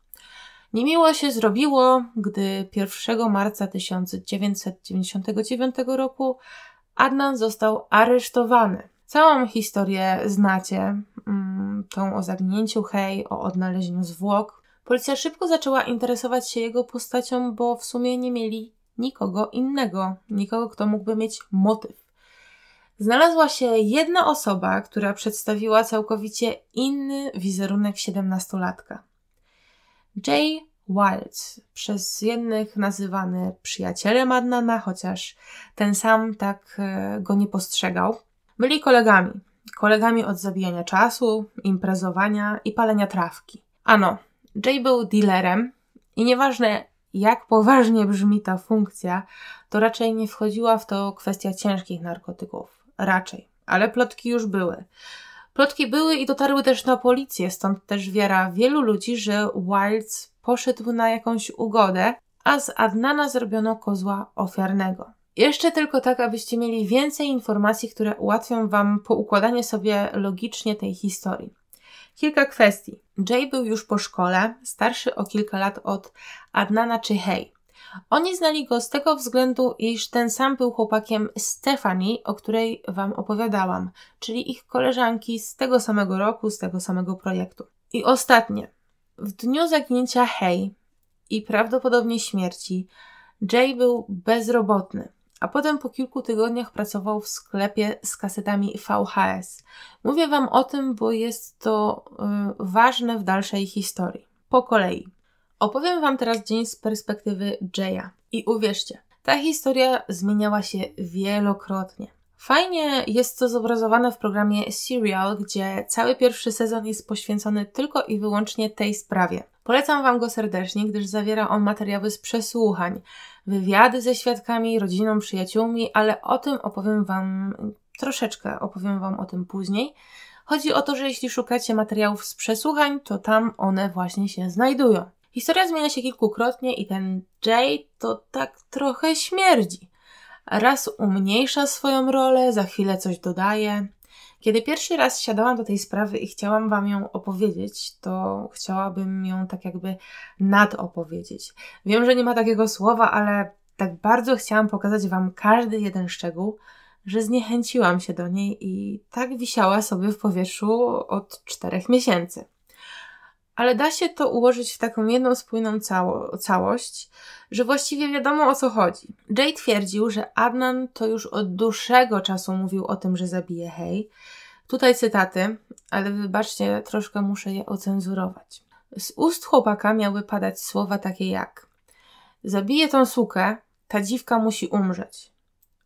Niemiło się zrobiło, gdy 1 marca 1999 roku Adnan został aresztowany. Całą historię znacie, mm, tą o zaginięciu Hej, o odnalezieniu zwłok. Policja szybko zaczęła interesować się jego postacią, bo w sumie nie mieli nikogo innego, nikogo, kto mógłby mieć motyw. Znalazła się jedna osoba, która przedstawiła całkowicie inny wizerunek siedemnastolatka. Jay Wild, przez jednych nazywany przyjacielem Adnana, chociaż ten sam tak e, go nie postrzegał. Byli kolegami. Kolegami od zabijania czasu, imprezowania i palenia trawki. Ano, Jay był dealerem i nieważne jak poważnie brzmi ta funkcja, to raczej nie wchodziła w to kwestia ciężkich narkotyków. Raczej. Ale plotki już były. Plotki były i dotarły też na policję, stąd też wiara wielu ludzi, że Wilds poszedł na jakąś ugodę, a z Adnana zrobiono kozła ofiarnego. Jeszcze tylko tak, abyście mieli więcej informacji, które ułatwią Wam poukładanie sobie logicznie tej historii. Kilka kwestii. Jay był już po szkole, starszy o kilka lat od Adnana czy Hej. Oni znali go z tego względu, iż ten sam był chłopakiem Stefani, o której Wam opowiadałam, czyli ich koleżanki z tego samego roku, z tego samego projektu. I ostatnie. W dniu zaginięcia Hej i prawdopodobnie śmierci, Jay był bezrobotny, a potem po kilku tygodniach pracował w sklepie z kasetami VHS. Mówię Wam o tym, bo jest to y, ważne w dalszej historii. Po kolei. Opowiem Wam teraz dzień z perspektywy Jaya. I uwierzcie, ta historia zmieniała się wielokrotnie. Fajnie jest to zobrazowane w programie Serial, gdzie cały pierwszy sezon jest poświęcony tylko i wyłącznie tej sprawie. Polecam Wam go serdecznie, gdyż zawiera on materiały z przesłuchań, wywiady ze świadkami, rodziną, przyjaciółmi, ale o tym opowiem Wam troszeczkę, opowiem Wam o tym później. Chodzi o to, że jeśli szukacie materiałów z przesłuchań, to tam one właśnie się znajdują. Historia zmienia się kilkukrotnie i ten Jay to tak trochę śmierdzi. Raz umniejsza swoją rolę, za chwilę coś dodaje. Kiedy pierwszy raz siadałam do tej sprawy i chciałam Wam ją opowiedzieć, to chciałabym ją tak jakby nadopowiedzieć. Wiem, że nie ma takiego słowa, ale tak bardzo chciałam pokazać Wam każdy jeden szczegół, że zniechęciłam się do niej i tak wisiała sobie w powietrzu od czterech miesięcy ale da się to ułożyć w taką jedną spójną cało całość, że właściwie wiadomo o co chodzi. Jay twierdził, że Adnan to już od dłuższego czasu mówił o tym, że zabije Hej. Tutaj cytaty, ale wybaczcie, troszkę muszę je ocenzurować. Z ust chłopaka miały padać słowa takie jak: Zabiję tą sukę, ta dziwka musi umrzeć.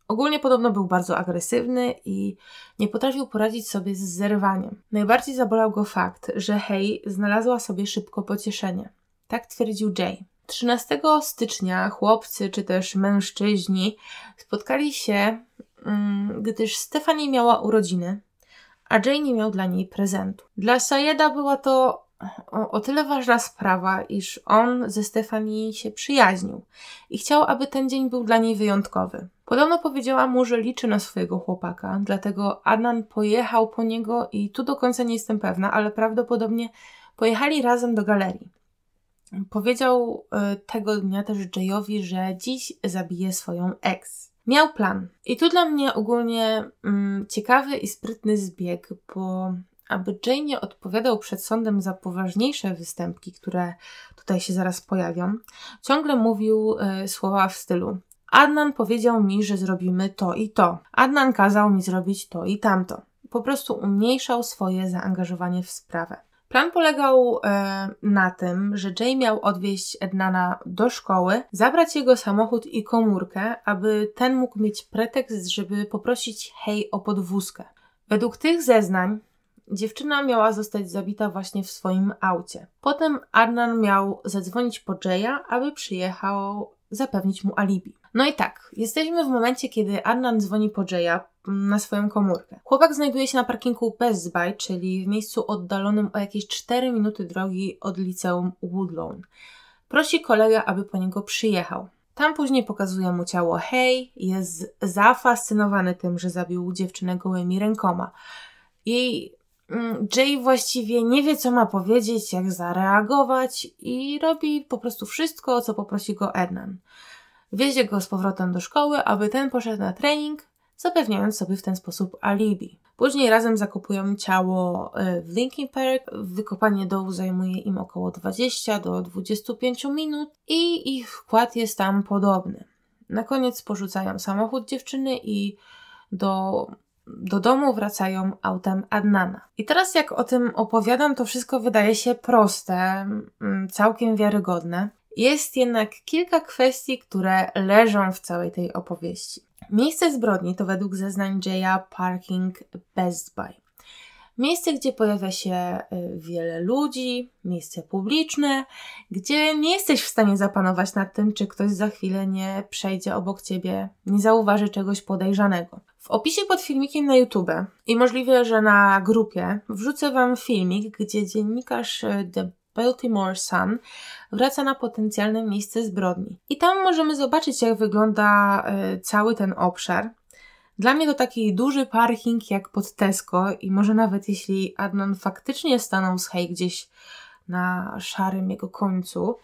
Ogólnie podobno był bardzo agresywny i nie potrafił poradzić sobie z zerwaniem. Najbardziej zabolał go fakt, że Hej znalazła sobie szybko pocieszenie. Tak twierdził Jay. 13 stycznia chłopcy czy też mężczyźni spotkali się, mm, gdyż Stefanie miała urodziny, a Jay nie miał dla niej prezentu. Dla Sayeda była to o, o, tyle ważna sprawa, iż on ze Stefanii się przyjaźnił i chciał, aby ten dzień był dla niej wyjątkowy. Podobno powiedziała mu, że liczy na swojego chłopaka, dlatego Adnan pojechał po niego i tu do końca nie jestem pewna, ale prawdopodobnie pojechali razem do galerii. Powiedział y, tego dnia też Jayowi, że dziś zabije swoją ex. Miał plan. I tu dla mnie ogólnie mm, ciekawy i sprytny zbieg, bo aby Jay nie odpowiadał przed sądem za poważniejsze występki, które tutaj się zaraz pojawią, ciągle mówił y, słowa w stylu: Adnan powiedział mi, że zrobimy to i to. Adnan kazał mi zrobić to i tamto. Po prostu umniejszał swoje zaangażowanie w sprawę. Plan polegał y, na tym, że Jay miał odwieźć Ednana do szkoły, zabrać jego samochód i komórkę, aby ten mógł mieć pretekst, żeby poprosić Hej o podwózkę. Według tych zeznań Dziewczyna miała zostać zabita właśnie w swoim aucie. Potem Arnan miał zadzwonić po Jaya, aby przyjechał zapewnić mu alibi. No i tak, jesteśmy w momencie, kiedy Arnan dzwoni po Jaya na swoją komórkę. Chłopak znajduje się na parkingu Best Buy, czyli w miejscu oddalonym o jakieś 4 minuty drogi od liceum Woodlawn. Prosi kolega, aby po niego przyjechał. Tam później pokazuje mu ciało Hej, jest zafascynowany tym, że zabił dziewczynę gołymi rękoma. Jej Mm, Jay właściwie nie wie, co ma powiedzieć, jak zareagować i robi po prostu wszystko, o co poprosi go Ednan. Wiezie go z powrotem do szkoły, aby ten poszedł na trening, zapewniając sobie w ten sposób alibi. Później razem zakupują ciało y, w Linkin Park. Wykopanie dołu zajmuje im około 20 do 25 minut i ich wkład jest tam podobny. Na koniec porzucają samochód dziewczyny i do do domu wracają autem Adnana. I teraz jak o tym opowiadam, to wszystko wydaje się proste, mm, całkiem wiarygodne. Jest jednak kilka kwestii, które leżą w całej tej opowieści. Miejsce zbrodni to według zeznań Jaya parking Best Buy. Miejsce, gdzie pojawia się y, wiele ludzi, miejsce publiczne, gdzie nie jesteś w stanie zapanować nad tym, czy ktoś za chwilę nie przejdzie obok ciebie, nie zauważy czegoś podejrzanego. W opisie pod filmikiem na YouTube i możliwe, że na grupie wrzucę Wam filmik, gdzie dziennikarz e, The Baltimore Sun wraca na potencjalne miejsce zbrodni. I tam możemy zobaczyć, jak wygląda e, cały ten obszar. Dla mnie to taki duży parking jak pod Tesco i może nawet jeśli Adnan faktycznie stanął z hej gdzieś na szarym jego końcu,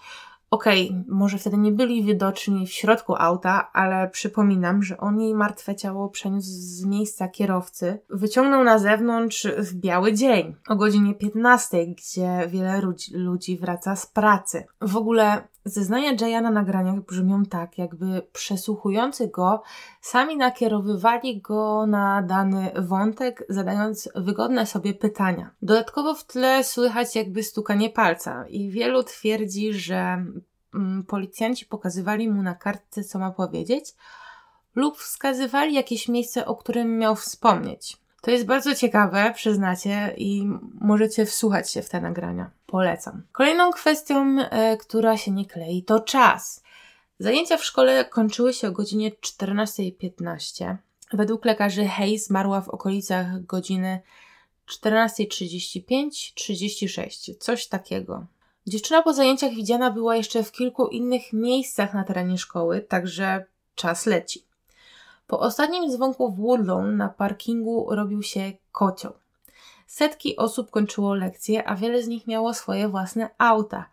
Okej, okay, może wtedy nie byli widoczni w środku auta, ale przypominam, że on jej martwe ciało przeniósł z miejsca kierowcy, wyciągnął na zewnątrz w biały dzień o godzinie 15, gdzie wiele ludzi wraca z pracy. W ogóle Zeznania Jaya na nagraniach brzmią tak, jakby przesłuchujący go sami nakierowywali go na dany wątek, zadając wygodne sobie pytania. Dodatkowo w tle słychać jakby stukanie palca i wielu twierdzi, że mm, policjanci pokazywali mu na kartce, co ma powiedzieć, lub wskazywali jakieś miejsce, o którym miał wspomnieć. To jest bardzo ciekawe, przyznacie, i możecie wsłuchać się w te nagrania. Polecam. Kolejną kwestią, e, która się nie klei, to czas. Zajęcia w szkole kończyły się o godzinie 14.15. Według lekarzy Hej zmarła w okolicach godziny 14.35-36, coś takiego. Dziewczyna po zajęciach widziana była jeszcze w kilku innych miejscach na terenie szkoły, także czas leci. Po ostatnim dzwonku w Woodlawn na parkingu robił się kocioł. Setki osób kończyło lekcje, a wiele z nich miało swoje własne auta.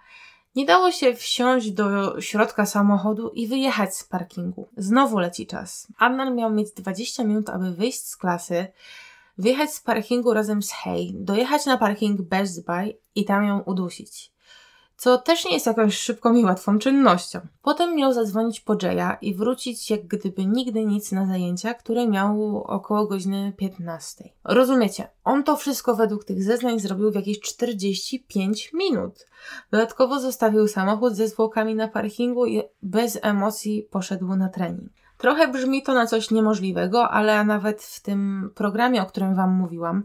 Nie dało się wsiąść do środka samochodu i wyjechać z parkingu. Znowu leci czas. Adnan miał mieć 20 minut, aby wyjść z klasy, wyjechać z parkingu razem z Hay, dojechać na parking Best Buy i tam ją udusić co też nie jest jakąś szybką i łatwą czynnością. Potem miał zadzwonić po Jaya i wrócić jak gdyby nigdy nic na zajęcia, które miał około godziny 15. Rozumiecie, on to wszystko według tych zeznań zrobił w jakieś 45 minut. Dodatkowo zostawił samochód ze zwłokami na parkingu i bez emocji poszedł na trening. Trochę brzmi to na coś niemożliwego, ale nawet w tym programie, o którym Wam mówiłam,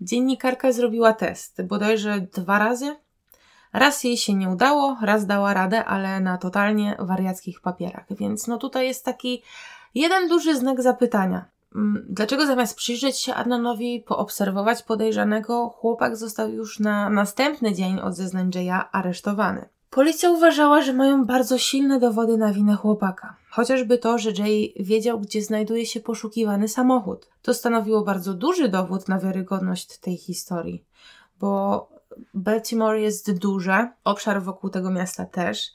dziennikarka zrobiła test, bodajże dwa razy, Raz jej się nie udało, raz dała radę, ale na totalnie wariackich papierach. Więc no tutaj jest taki jeden duży znak zapytania. Mm, dlaczego zamiast przyjrzeć się Adnanowi, poobserwować podejrzanego, chłopak został już na następny dzień od zeznań Jaya aresztowany? Policja uważała, że mają bardzo silne dowody na winę chłopaka. Chociażby to, że Jay wiedział, gdzie znajduje się poszukiwany samochód. To stanowiło bardzo duży dowód na wiarygodność tej historii, bo Baltimore jest duże, obszar wokół tego miasta też.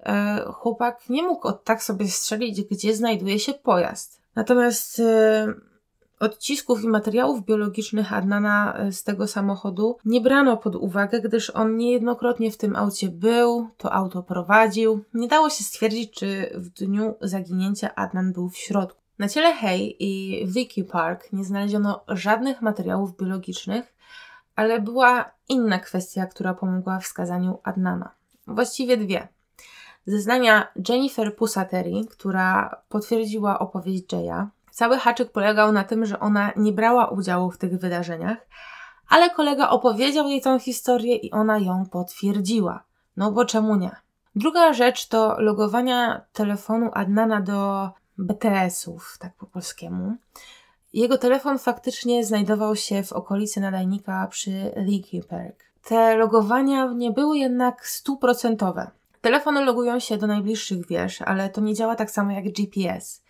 E, chłopak nie mógł od tak sobie strzelić, gdzie znajduje się pojazd. Natomiast e, odcisków i materiałów biologicznych Adnana e, z tego samochodu nie brano pod uwagę, gdyż on niejednokrotnie w tym aucie był, to auto prowadził. Nie dało się stwierdzić, czy w dniu zaginięcia Adnan był w środku. Na ciele Hay i Vicky Park nie znaleziono żadnych materiałów biologicznych, ale była inna kwestia, która pomogła w skazaniu Adnana. Właściwie dwie. Zeznania Jennifer Pusateri, która potwierdziła opowieść Jaya. Cały haczyk polegał na tym, że ona nie brała udziału w tych wydarzeniach, ale kolega opowiedział jej tą historię i ona ją potwierdziła. No bo czemu nie? Druga rzecz to logowania telefonu Adnana do BTS-ów, tak po polskiemu. Jego telefon faktycznie znajdował się w okolicy nadajnika przy Leaky Park. Te logowania nie były jednak stuprocentowe. Telefony logują się do najbliższych wież, ale to nie działa tak samo jak GPS.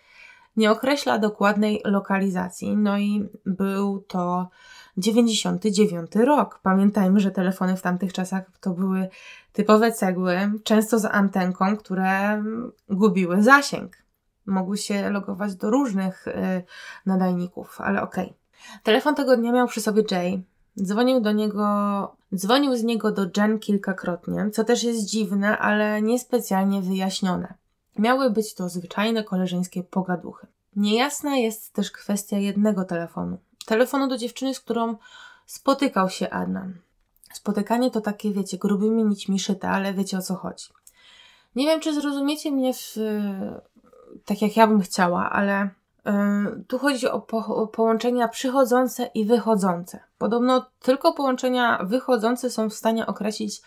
Nie określa dokładnej lokalizacji, no i był to 99 rok. Pamiętajmy, że telefony w tamtych czasach to były typowe cegły, często z antenką, które gubiły zasięg mogły się logować do różnych y, nadajników, ale okej. Okay. Telefon tego dnia miał przy sobie Jay. Dzwonił do niego, dzwonił z niego do Jen kilkakrotnie, co też jest dziwne, ale niespecjalnie wyjaśnione. Miały być to zwyczajne koleżeńskie pogaduchy. Niejasna jest też kwestia jednego telefonu. Telefonu do dziewczyny, z którą spotykał się Adnan. Spotykanie to takie, wiecie, grubymi nićmi szyte, ale wiecie o co chodzi. Nie wiem, czy zrozumiecie mnie w, tak jak ja bym chciała, ale y, tu chodzi o, po, o połączenia przychodzące i wychodzące. Podobno tylko połączenia wychodzące są w stanie określić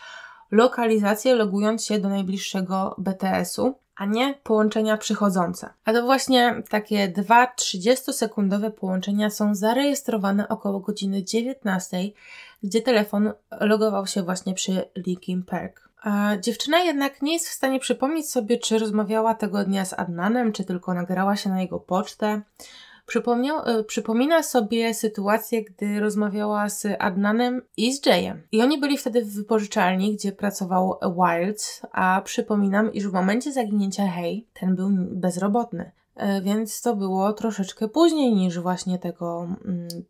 lokalizację, logując się do najbliższego BTS-u, a nie połączenia przychodzące. A to właśnie takie dwa 30-sekundowe połączenia są zarejestrowane około godziny 19, gdzie telefon logował się właśnie przy Linkin Park. Dziewczyna jednak nie jest w stanie przypomnieć sobie, czy rozmawiała tego dnia z Adnanem, czy tylko nagrała się na jego pocztę. E, przypomina sobie sytuację, gdy rozmawiała z Adnanem i z Jayem. I oni byli wtedy w wypożyczalni, gdzie pracował Wilds, a przypominam, iż w momencie zaginięcia Hay ten był bezrobotny. E, więc to było troszeczkę później niż właśnie tego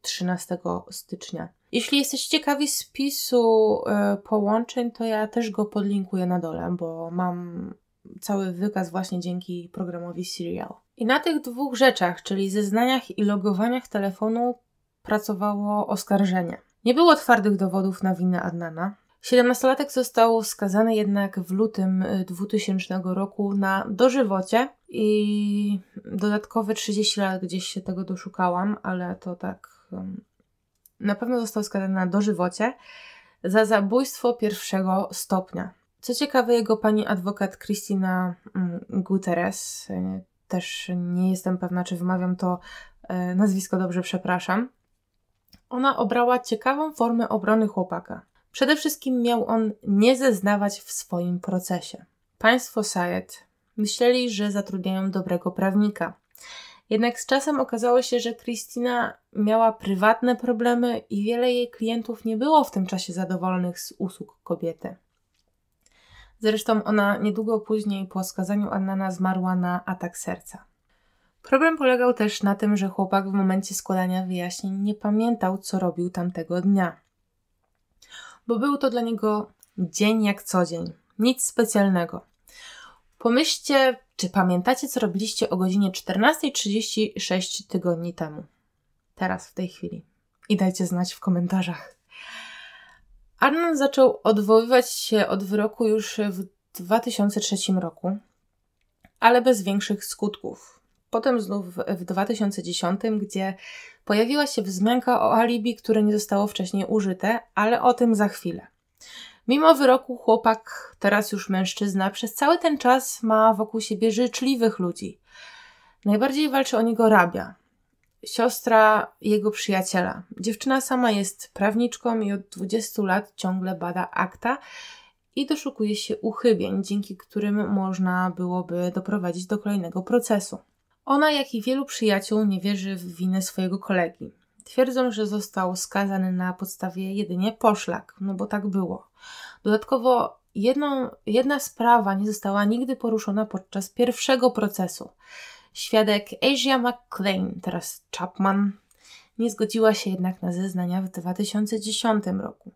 13 mm, stycznia. Jeśli jesteś ciekawi spisu e, połączeń, to ja też go podlinkuję na dole, bo mam cały wykaz właśnie dzięki programowi Serial. I na tych dwóch rzeczach, czyli zeznaniach i logowaniach telefonu, pracowało oskarżenie. Nie było twardych dowodów na winę Adnana. Siedemnastolatek został skazany jednak w lutym 2000 e, roku na dożywocie i dodatkowe 30 lat gdzieś się tego doszukałam, ale to tak na pewno został skazany na dożywocie za zabójstwo pierwszego stopnia. Co ciekawe, jego pani adwokat Christina mm, Guterres, y, też nie jestem pewna, czy wymawiam to y, nazwisko dobrze, przepraszam, ona obrała ciekawą formę obrony chłopaka. Przede wszystkim miał on nie zeznawać w swoim procesie. Państwo Sayed myśleli, że zatrudniają dobrego prawnika. Jednak z czasem okazało się, że Kristina miała prywatne problemy i wiele jej klientów nie było w tym czasie zadowolonych z usług kobiety. Zresztą ona niedługo później po skazaniu Annana zmarła na atak serca. Problem polegał też na tym, że chłopak w momencie składania wyjaśnień nie pamiętał, co robił tamtego dnia. Bo był to dla niego dzień jak co dzień, nic specjalnego. Pomyślcie czy pamiętacie, co robiliście o godzinie 14.36 tygodni temu? Teraz, w tej chwili. I dajcie znać w komentarzach. Arnold zaczął odwoływać się od wyroku już w 2003 roku, ale bez większych skutków. Potem znów w 2010, gdzie pojawiła się wzmianka o alibi, które nie zostało wcześniej użyte, ale o tym za chwilę. Mimo wyroku chłopak, teraz już mężczyzna, przez cały ten czas ma wokół siebie życzliwych ludzi. Najbardziej walczy o niego rabia, siostra jego przyjaciela. Dziewczyna sama jest prawniczką i od 20 lat ciągle bada akta i doszukuje się uchybień, dzięki którym można byłoby doprowadzić do kolejnego procesu. Ona, jak i wielu przyjaciół, nie wierzy w winę swojego kolegi. Twierdzą, że został skazany na podstawie jedynie poszlak, no bo tak było. Dodatkowo jedną, jedna sprawa nie została nigdy poruszona podczas pierwszego procesu. Świadek Asia McClain, teraz Chapman, nie zgodziła się jednak na zeznania w 2010 roku.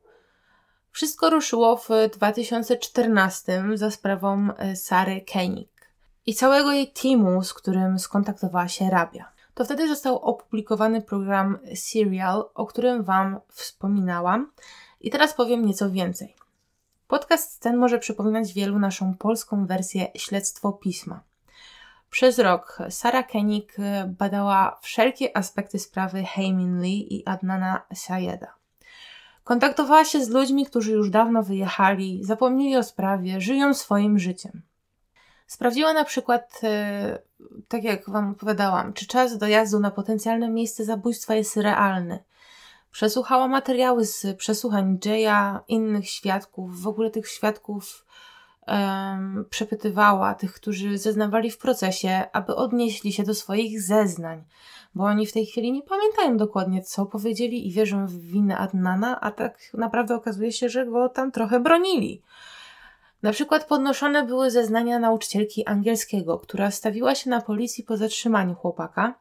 Wszystko ruszyło w 2014 za sprawą e, Sary Koenig i całego jej teamu, z którym skontaktowała się Rabia to wtedy został opublikowany program Serial, o którym Wam wspominałam. I teraz powiem nieco więcej. Podcast ten może przypominać wielu naszą polską wersję śledztwo pisma. Przez rok Sara Koenig y, badała wszelkie aspekty sprawy Heimin Lee i Adnana Sayeda. Kontaktowała się z ludźmi, którzy już dawno wyjechali, zapomnieli o sprawie, żyją swoim życiem. Sprawdziła na przykład, y, tak jak Wam opowiadałam, czy czas dojazdu na potencjalne miejsce zabójstwa jest realny. Przesłuchała materiały z przesłuchań Jaya, innych świadków, w ogóle tych świadków um, przepytywała, tych, którzy zeznawali w procesie, aby odnieśli się do swoich zeznań, bo oni w tej chwili nie pamiętają dokładnie, co powiedzieli i wierzą w winę Adnana, a tak naprawdę okazuje się, że go tam trochę bronili. Na przykład podnoszone były zeznania nauczycielki angielskiego, która stawiła się na policji po zatrzymaniu chłopaka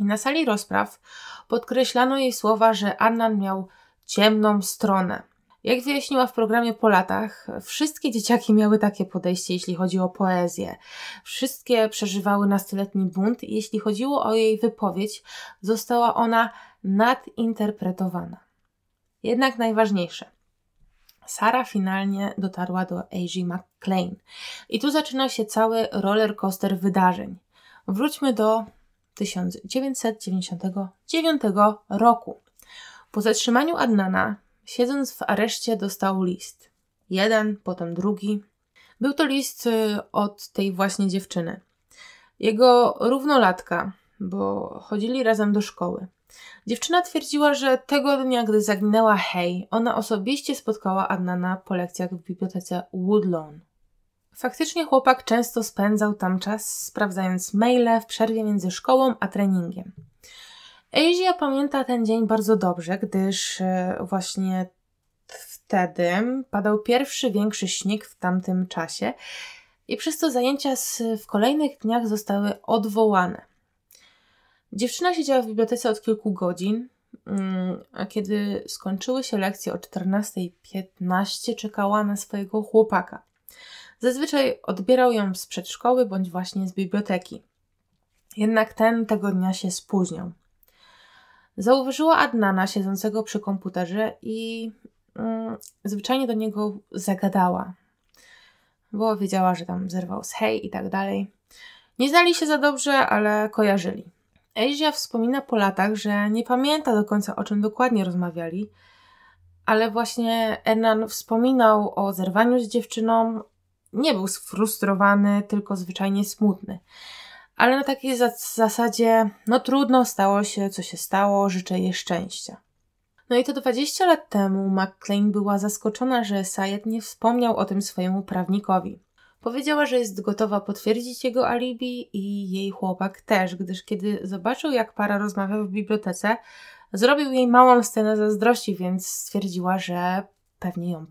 i na sali rozpraw podkreślano jej słowa, że Annan miał ciemną stronę. Jak wyjaśniła w programie po latach, wszystkie dzieciaki miały takie podejście, jeśli chodzi o poezję. Wszystkie przeżywały nastoletni bunt i jeśli chodziło o jej wypowiedź, została ona nadinterpretowana. Jednak najważniejsze – Sara finalnie dotarła do Asia McClain. I tu zaczyna się cały roller coaster wydarzeń. Wróćmy do 1999 roku. Po zatrzymaniu Adnana, siedząc w areszcie, dostał list. Jeden, potem drugi. Był to list y, od tej właśnie dziewczyny. Jego równolatka, bo chodzili razem do szkoły. Dziewczyna twierdziła, że tego dnia, gdy zaginęła Hay, ona osobiście spotkała Adnana po lekcjach w bibliotece Woodlawn. Faktycznie chłopak często spędzał tam czas, sprawdzając maile w przerwie między szkołą a treningiem. Azia pamięta ten dzień bardzo dobrze, gdyż e, właśnie wtedy padał pierwszy większy śnieg w tamtym czasie i przez to zajęcia w kolejnych dniach zostały odwołane. Dziewczyna siedziała w bibliotece od kilku godzin, mm, a kiedy skończyły się lekcje o 14.15, czekała na swojego chłopaka. Zazwyczaj odbierał ją z przedszkoły bądź właśnie z biblioteki. Jednak ten tego dnia się spóźniał. Zauważyła Adnana siedzącego przy komputerze i mm, zwyczajnie do niego zagadała, bo wiedziała, że tam zerwał z hej i tak dalej. Nie znali się za dobrze, ale kojarzyli. Asia wspomina po latach, że nie pamięta do końca o czym dokładnie rozmawiali, ale właśnie Enan wspominał o zerwaniu z dziewczyną. Nie był sfrustrowany, tylko zwyczajnie smutny. Ale na takiej zasadzie, no trudno, stało się co się stało, życzę jej szczęścia. No i to 20 lat temu McLean była zaskoczona, że Sayed nie wspomniał o tym swojemu prawnikowi. Powiedziała, że jest gotowa potwierdzić jego alibi i jej chłopak też, gdyż kiedy zobaczył, jak para rozmawia w bibliotece, zrobił jej małą scenę zazdrości, więc stwierdziła, że pewnie, ją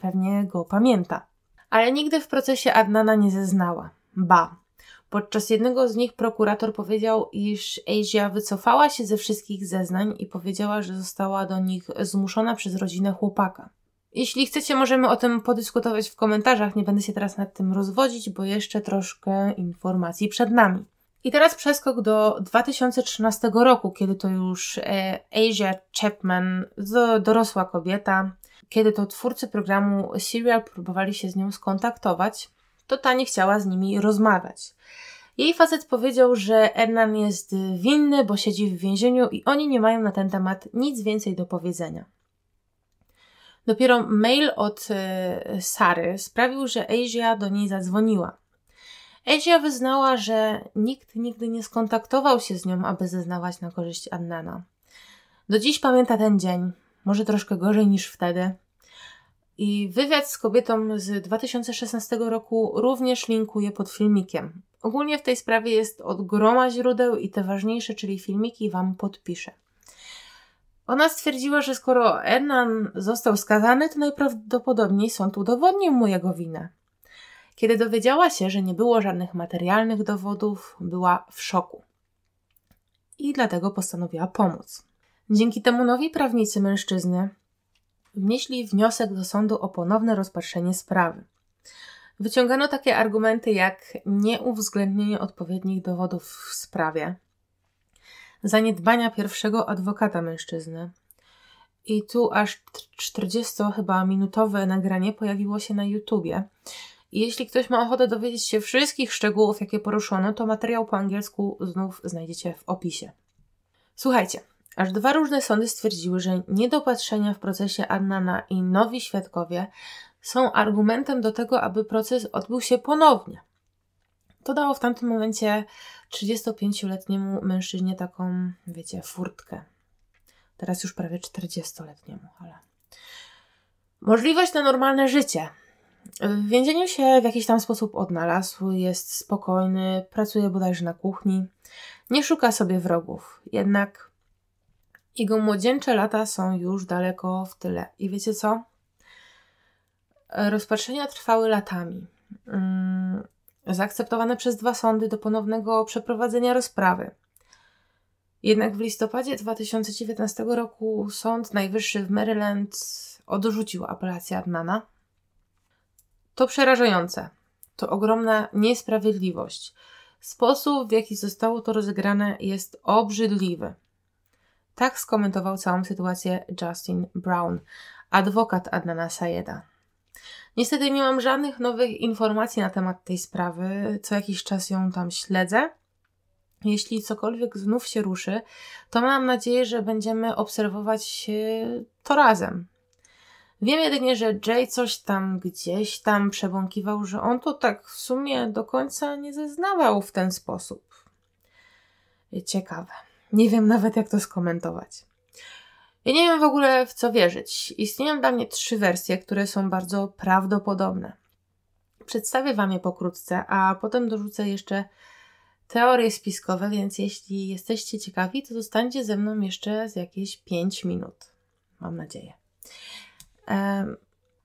pewnie go pamięta. Ale nigdy w procesie Adnana nie zeznała. Ba. Podczas jednego z nich prokurator powiedział, iż Asia wycofała się ze wszystkich zeznań i powiedziała, że została do nich zmuszona przez rodzinę chłopaka. Jeśli chcecie, możemy o tym podyskutować w komentarzach. Nie będę się teraz nad tym rozwodzić, bo jeszcze troszkę informacji przed nami. I teraz przeskok do 2013 roku, kiedy to już e, Asia Chapman, dorosła kobieta, kiedy to twórcy programu Serial próbowali się z nią skontaktować, to ta nie chciała z nimi rozmawiać. Jej facet powiedział, że Ernan jest winny, bo siedzi w więzieniu i oni nie mają na ten temat nic więcej do powiedzenia. Dopiero mail od e, Sary sprawił, że Asia do niej zadzwoniła. Asia wyznała, że nikt nigdy nie skontaktował się z nią, aby zeznawać na korzyść Annana. Do dziś pamięta ten dzień, może troszkę gorzej niż wtedy. I wywiad z kobietą z 2016 roku również linkuje pod filmikiem. Ogólnie w tej sprawie jest od groma źródeł i te ważniejsze, czyli filmiki, Wam podpiszę. Ona stwierdziła, że skoro Enan został skazany, to najprawdopodobniej sąd udowodnił mu jego winę. Kiedy dowiedziała się, że nie było żadnych materialnych dowodów, była w szoku. I dlatego postanowiła pomóc. Dzięki temu nowi prawnicy mężczyzny wnieśli wniosek do sądu o ponowne rozpatrzenie sprawy. Wyciągano takie argumenty jak nieuwzględnienie odpowiednich dowodów w sprawie, zaniedbania pierwszego adwokata mężczyzny. I tu aż 40 chyba minutowe nagranie pojawiło się na YouTubie. I jeśli ktoś ma ochotę dowiedzieć się wszystkich szczegółów, jakie poruszono, to materiał po angielsku znów znajdziecie w opisie. Słuchajcie, aż dwa różne sądy stwierdziły, że niedopatrzenia w procesie Adnana i nowi świadkowie są argumentem do tego, aby proces odbył się ponownie. To dało w tamtym momencie 35-letniemu mężczyźnie taką, wiecie, furtkę. Teraz już prawie 40-letniemu, ale. Możliwość na normalne życie. W więzieniu się w jakiś tam sposób odnalazł, jest spokojny, pracuje bodajże na kuchni, nie szuka sobie wrogów. Jednak jego młodzieńcze lata są już daleko w tyle. I wiecie co? Rozpatrzenia trwały latami. Mm, zaakceptowane przez dwa sądy do ponownego przeprowadzenia rozprawy. Jednak w listopadzie 2019 roku Sąd Najwyższy w Maryland odrzucił apelację Adnana. To przerażające. To ogromna niesprawiedliwość. Sposób, w jaki zostało to rozegrane, jest obrzydliwy. Tak skomentował całą sytuację Justin Brown, adwokat Adnana Sayeda. Niestety nie mam żadnych nowych informacji na temat tej sprawy. Co jakiś czas ją tam śledzę. Jeśli cokolwiek znów się ruszy, to mam nadzieję, że będziemy obserwować to razem. Wiem jedynie, że Jay coś tam gdzieś tam przebąkiwał, że on to tak w sumie do końca nie zeznawał w ten sposób. Ciekawe. Nie wiem nawet, jak to skomentować. Ja nie wiem w ogóle w co wierzyć. Istnieją dla mnie trzy wersje, które są bardzo prawdopodobne. Przedstawię Wam je pokrótce, a potem dorzucę jeszcze teorie spiskowe, więc jeśli jesteście ciekawi, to zostańcie ze mną jeszcze z jakieś 5 minut. Mam nadzieję.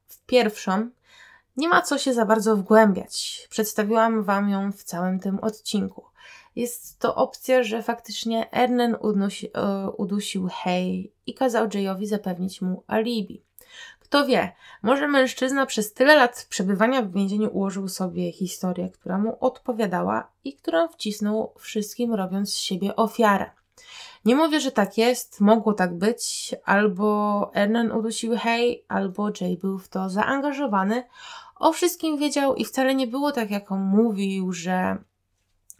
W pierwszą nie ma co się za bardzo wgłębiać. Przedstawiłam Wam ją w całym tym odcinku jest to opcja, że faktycznie Ernen e, udusił Hej i kazał Jayowi zapewnić mu alibi. Kto wie, może mężczyzna przez tyle lat przebywania w więzieniu ułożył sobie historię, która mu odpowiadała i którą wcisnął wszystkim, robiąc z siebie ofiarę. Nie mówię, że tak jest, mogło tak być, albo Ernan udusił Hej, albo Jay był w to zaangażowany. O wszystkim wiedział i wcale nie było tak, jak on mówił, że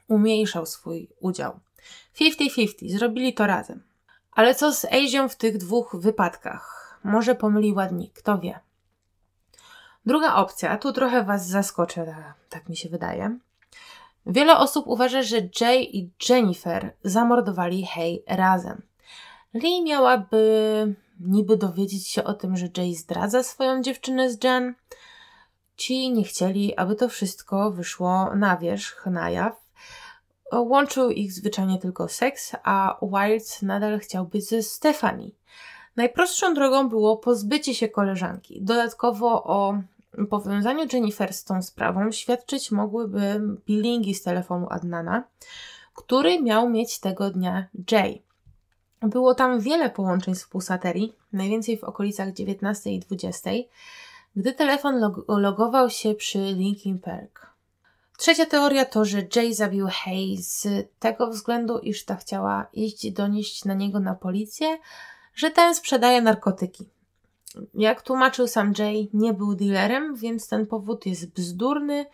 umniejszał swój udział. 50-50, zrobili to razem. Ale co z Ejzią w tych dwóch wypadkach? Może pomyli ładni? kto wie. Druga opcja, tu trochę Was zaskoczę, tak mi się wydaje. Wiele osób uważa, że Jay i Jennifer zamordowali Hay razem. Lee miałaby niby dowiedzieć się o tym, że Jay zdradza swoją dziewczynę z Jen. Ci nie chcieli, aby to wszystko wyszło na wierzch, na jaw, Łączył ich zwyczajnie tylko seks, a Wilds nadal chciał być ze Stefani. Najprostszą drogą było pozbycie się koleżanki. Dodatkowo o powiązaniu Jennifer z tą sprawą świadczyć mogłyby bilingi z telefonu Adnana, który miał mieć tego dnia Jay. Było tam wiele połączeń z pulsaterii, najwięcej w okolicach 19 i 20, gdy telefon log logował się przy Linkin Park. Trzecia teoria to, że Jay zabił Hay z tego względu, iż ta chciała iść donieść na niego na policję, że ten sprzedaje narkotyki. Jak tłumaczył sam Jay, nie był dealerem, więc ten powód jest bzdurny,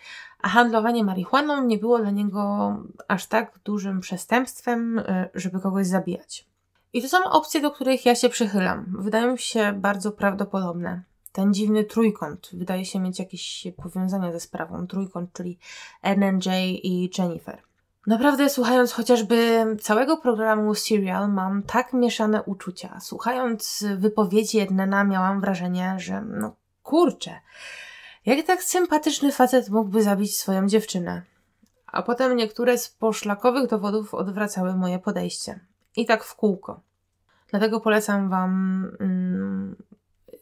a handlowanie marihuaną nie było dla niego aż tak dużym przestępstwem, e, żeby kogoś zabijać. I to są opcje, do których ja się przychylam. Wydają się bardzo prawdopodobne ten dziwny trójkąt wydaje się mieć jakieś powiązania ze sprawą. Trójkąt, czyli NNJ i Jennifer. Naprawdę słuchając chociażby całego programu Serial mam tak mieszane uczucia. Słuchając wypowiedzi Ednena miałam wrażenie, że no kurczę, jak tak sympatyczny facet mógłby zabić swoją dziewczynę? A potem niektóre z poszlakowych dowodów odwracały moje podejście. I tak w kółko. Dlatego polecam Wam mm,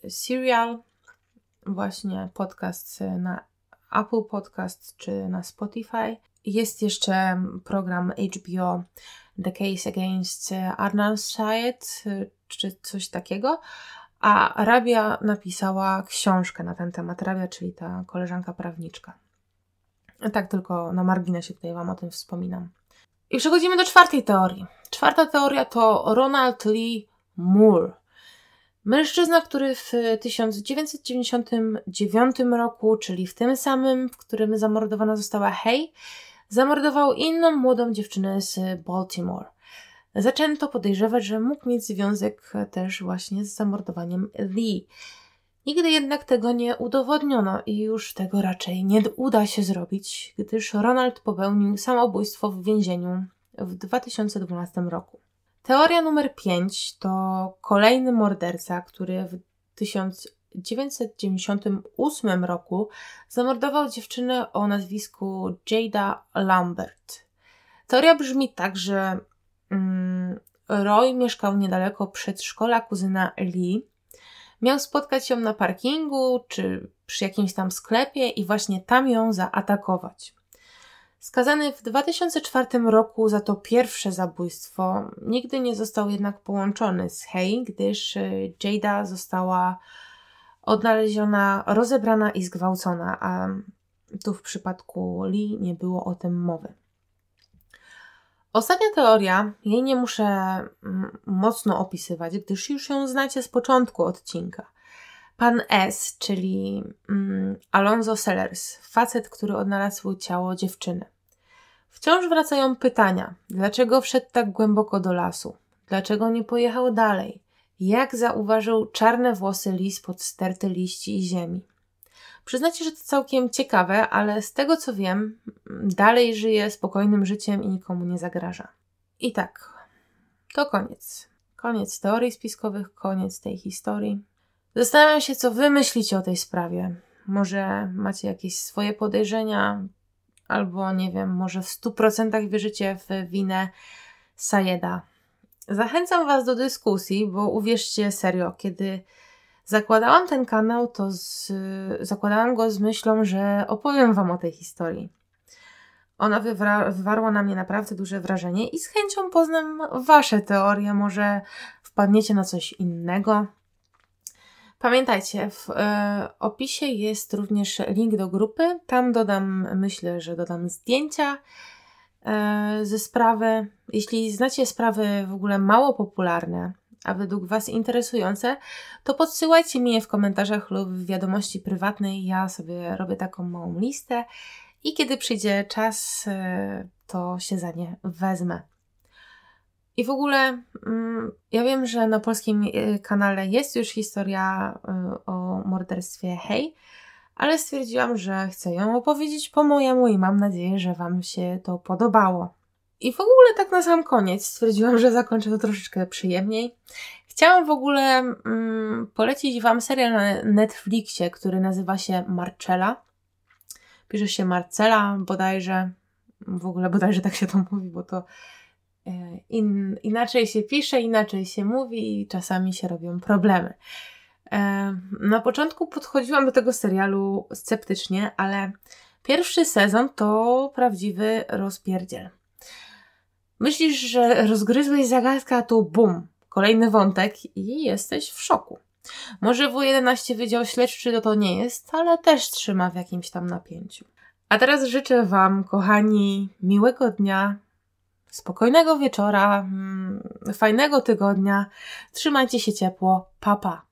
serial, właśnie podcast na Apple Podcast czy na Spotify. Jest jeszcze program HBO The Case Against Arnan Syed czy coś takiego. A Rabia napisała książkę na ten temat. Rabia, czyli ta koleżanka prawniczka. Tak tylko na marginesie tutaj Wam o tym wspominam. I przechodzimy do czwartej teorii. Czwarta teoria to Ronald Lee Moore. Mężczyzna, który w 1999 roku, czyli w tym samym, w którym zamordowana została Hay, zamordował inną młodą dziewczynę z Baltimore. Zaczęto podejrzewać, że mógł mieć związek też właśnie z zamordowaniem Lee. Nigdy jednak tego nie udowodniono i już tego raczej nie uda się zrobić, gdyż Ronald popełnił samobójstwo w więzieniu w 2012 roku. Teoria numer 5 to kolejny morderca, który w 1998 roku zamordował dziewczynę o nazwisku Jada Lambert. Teoria brzmi tak, że mm, Roy mieszkał niedaleko przedszkola kuzyna Lee. Miał spotkać ją na parkingu czy przy jakimś tam sklepie i właśnie tam ją zaatakować. Skazany w 2004 roku za to pierwsze zabójstwo, nigdy nie został jednak połączony z Hay, gdyż y, Jada została odnaleziona, rozebrana i zgwałcona, a tu w przypadku Lee nie było o tym mowy. Ostatnia teoria, jej nie muszę mm, mocno opisywać, gdyż już ją znacie z początku odcinka – Pan S, czyli mm, Sellers, facet, który odnalazł ciało dziewczyny. Wciąż wracają pytania: dlaczego wszedł tak głęboko do lasu? Dlaczego nie pojechał dalej? Jak zauważył czarne włosy lis pod sterty liści i ziemi? Przyznacie, że to całkiem ciekawe, ale z tego co wiem, dalej żyje spokojnym życiem i nikomu nie zagraża. I tak, to koniec. Koniec teorii spiskowych, koniec tej historii. Zastanawiam się, co wy myślicie o tej sprawie. Może macie jakieś swoje podejrzenia, albo nie wiem, może w 100% wierzycie w winę Sayeda. Zachęcam was do dyskusji, bo uwierzcie serio, kiedy zakładałam ten kanał, to z, zakładałam go z myślą, że opowiem wam o tej historii. Ona wywra- wywarła na mnie naprawdę duże wrażenie i z chęcią poznam wasze teorie. Może wpadniecie na coś innego, Pamiętajcie, w e, opisie jest również link do grupy. Tam dodam, myślę, że dodam zdjęcia e, ze sprawy. Jeśli znacie sprawy w ogóle mało popularne, a według Was interesujące, to podsyłajcie mi je w komentarzach lub w wiadomości prywatnej. Ja sobie robię taką małą listę i kiedy przyjdzie czas, e, to się za nie wezmę. I w ogóle mm, ja wiem, że na polskim e, kanale jest już historia e, o morderstwie Hej, ale stwierdziłam, że chcę ją opowiedzieć po mojemu i mam nadzieję, że Wam się to podobało. I w ogóle tak na sam koniec stwierdziłam, że zakończę to troszeczkę przyjemniej. Chciałam w ogóle mm, polecić Wam serial na Netflixie, który nazywa się Marcella. Pisze się Marcela bodajże, w ogóle bodajże tak się to mówi, bo to E, in, inaczej się pisze, inaczej się mówi i czasami się robią problemy. E, na początku podchodziłam do tego serialu sceptycznie, ale pierwszy sezon to prawdziwy rozpierdziel. Myślisz, że rozgryzłeś zagadkę, a tu bum, kolejny wątek i jesteś w szoku. Może W11 Wydział Śledczy to, to nie jest, ale też trzyma w jakimś tam napięciu. A teraz życzę Wam, kochani, miłego dnia, spokojnego wieczora, mm, fajnego tygodnia. Trzymajcie się ciepło. Papa. Pa.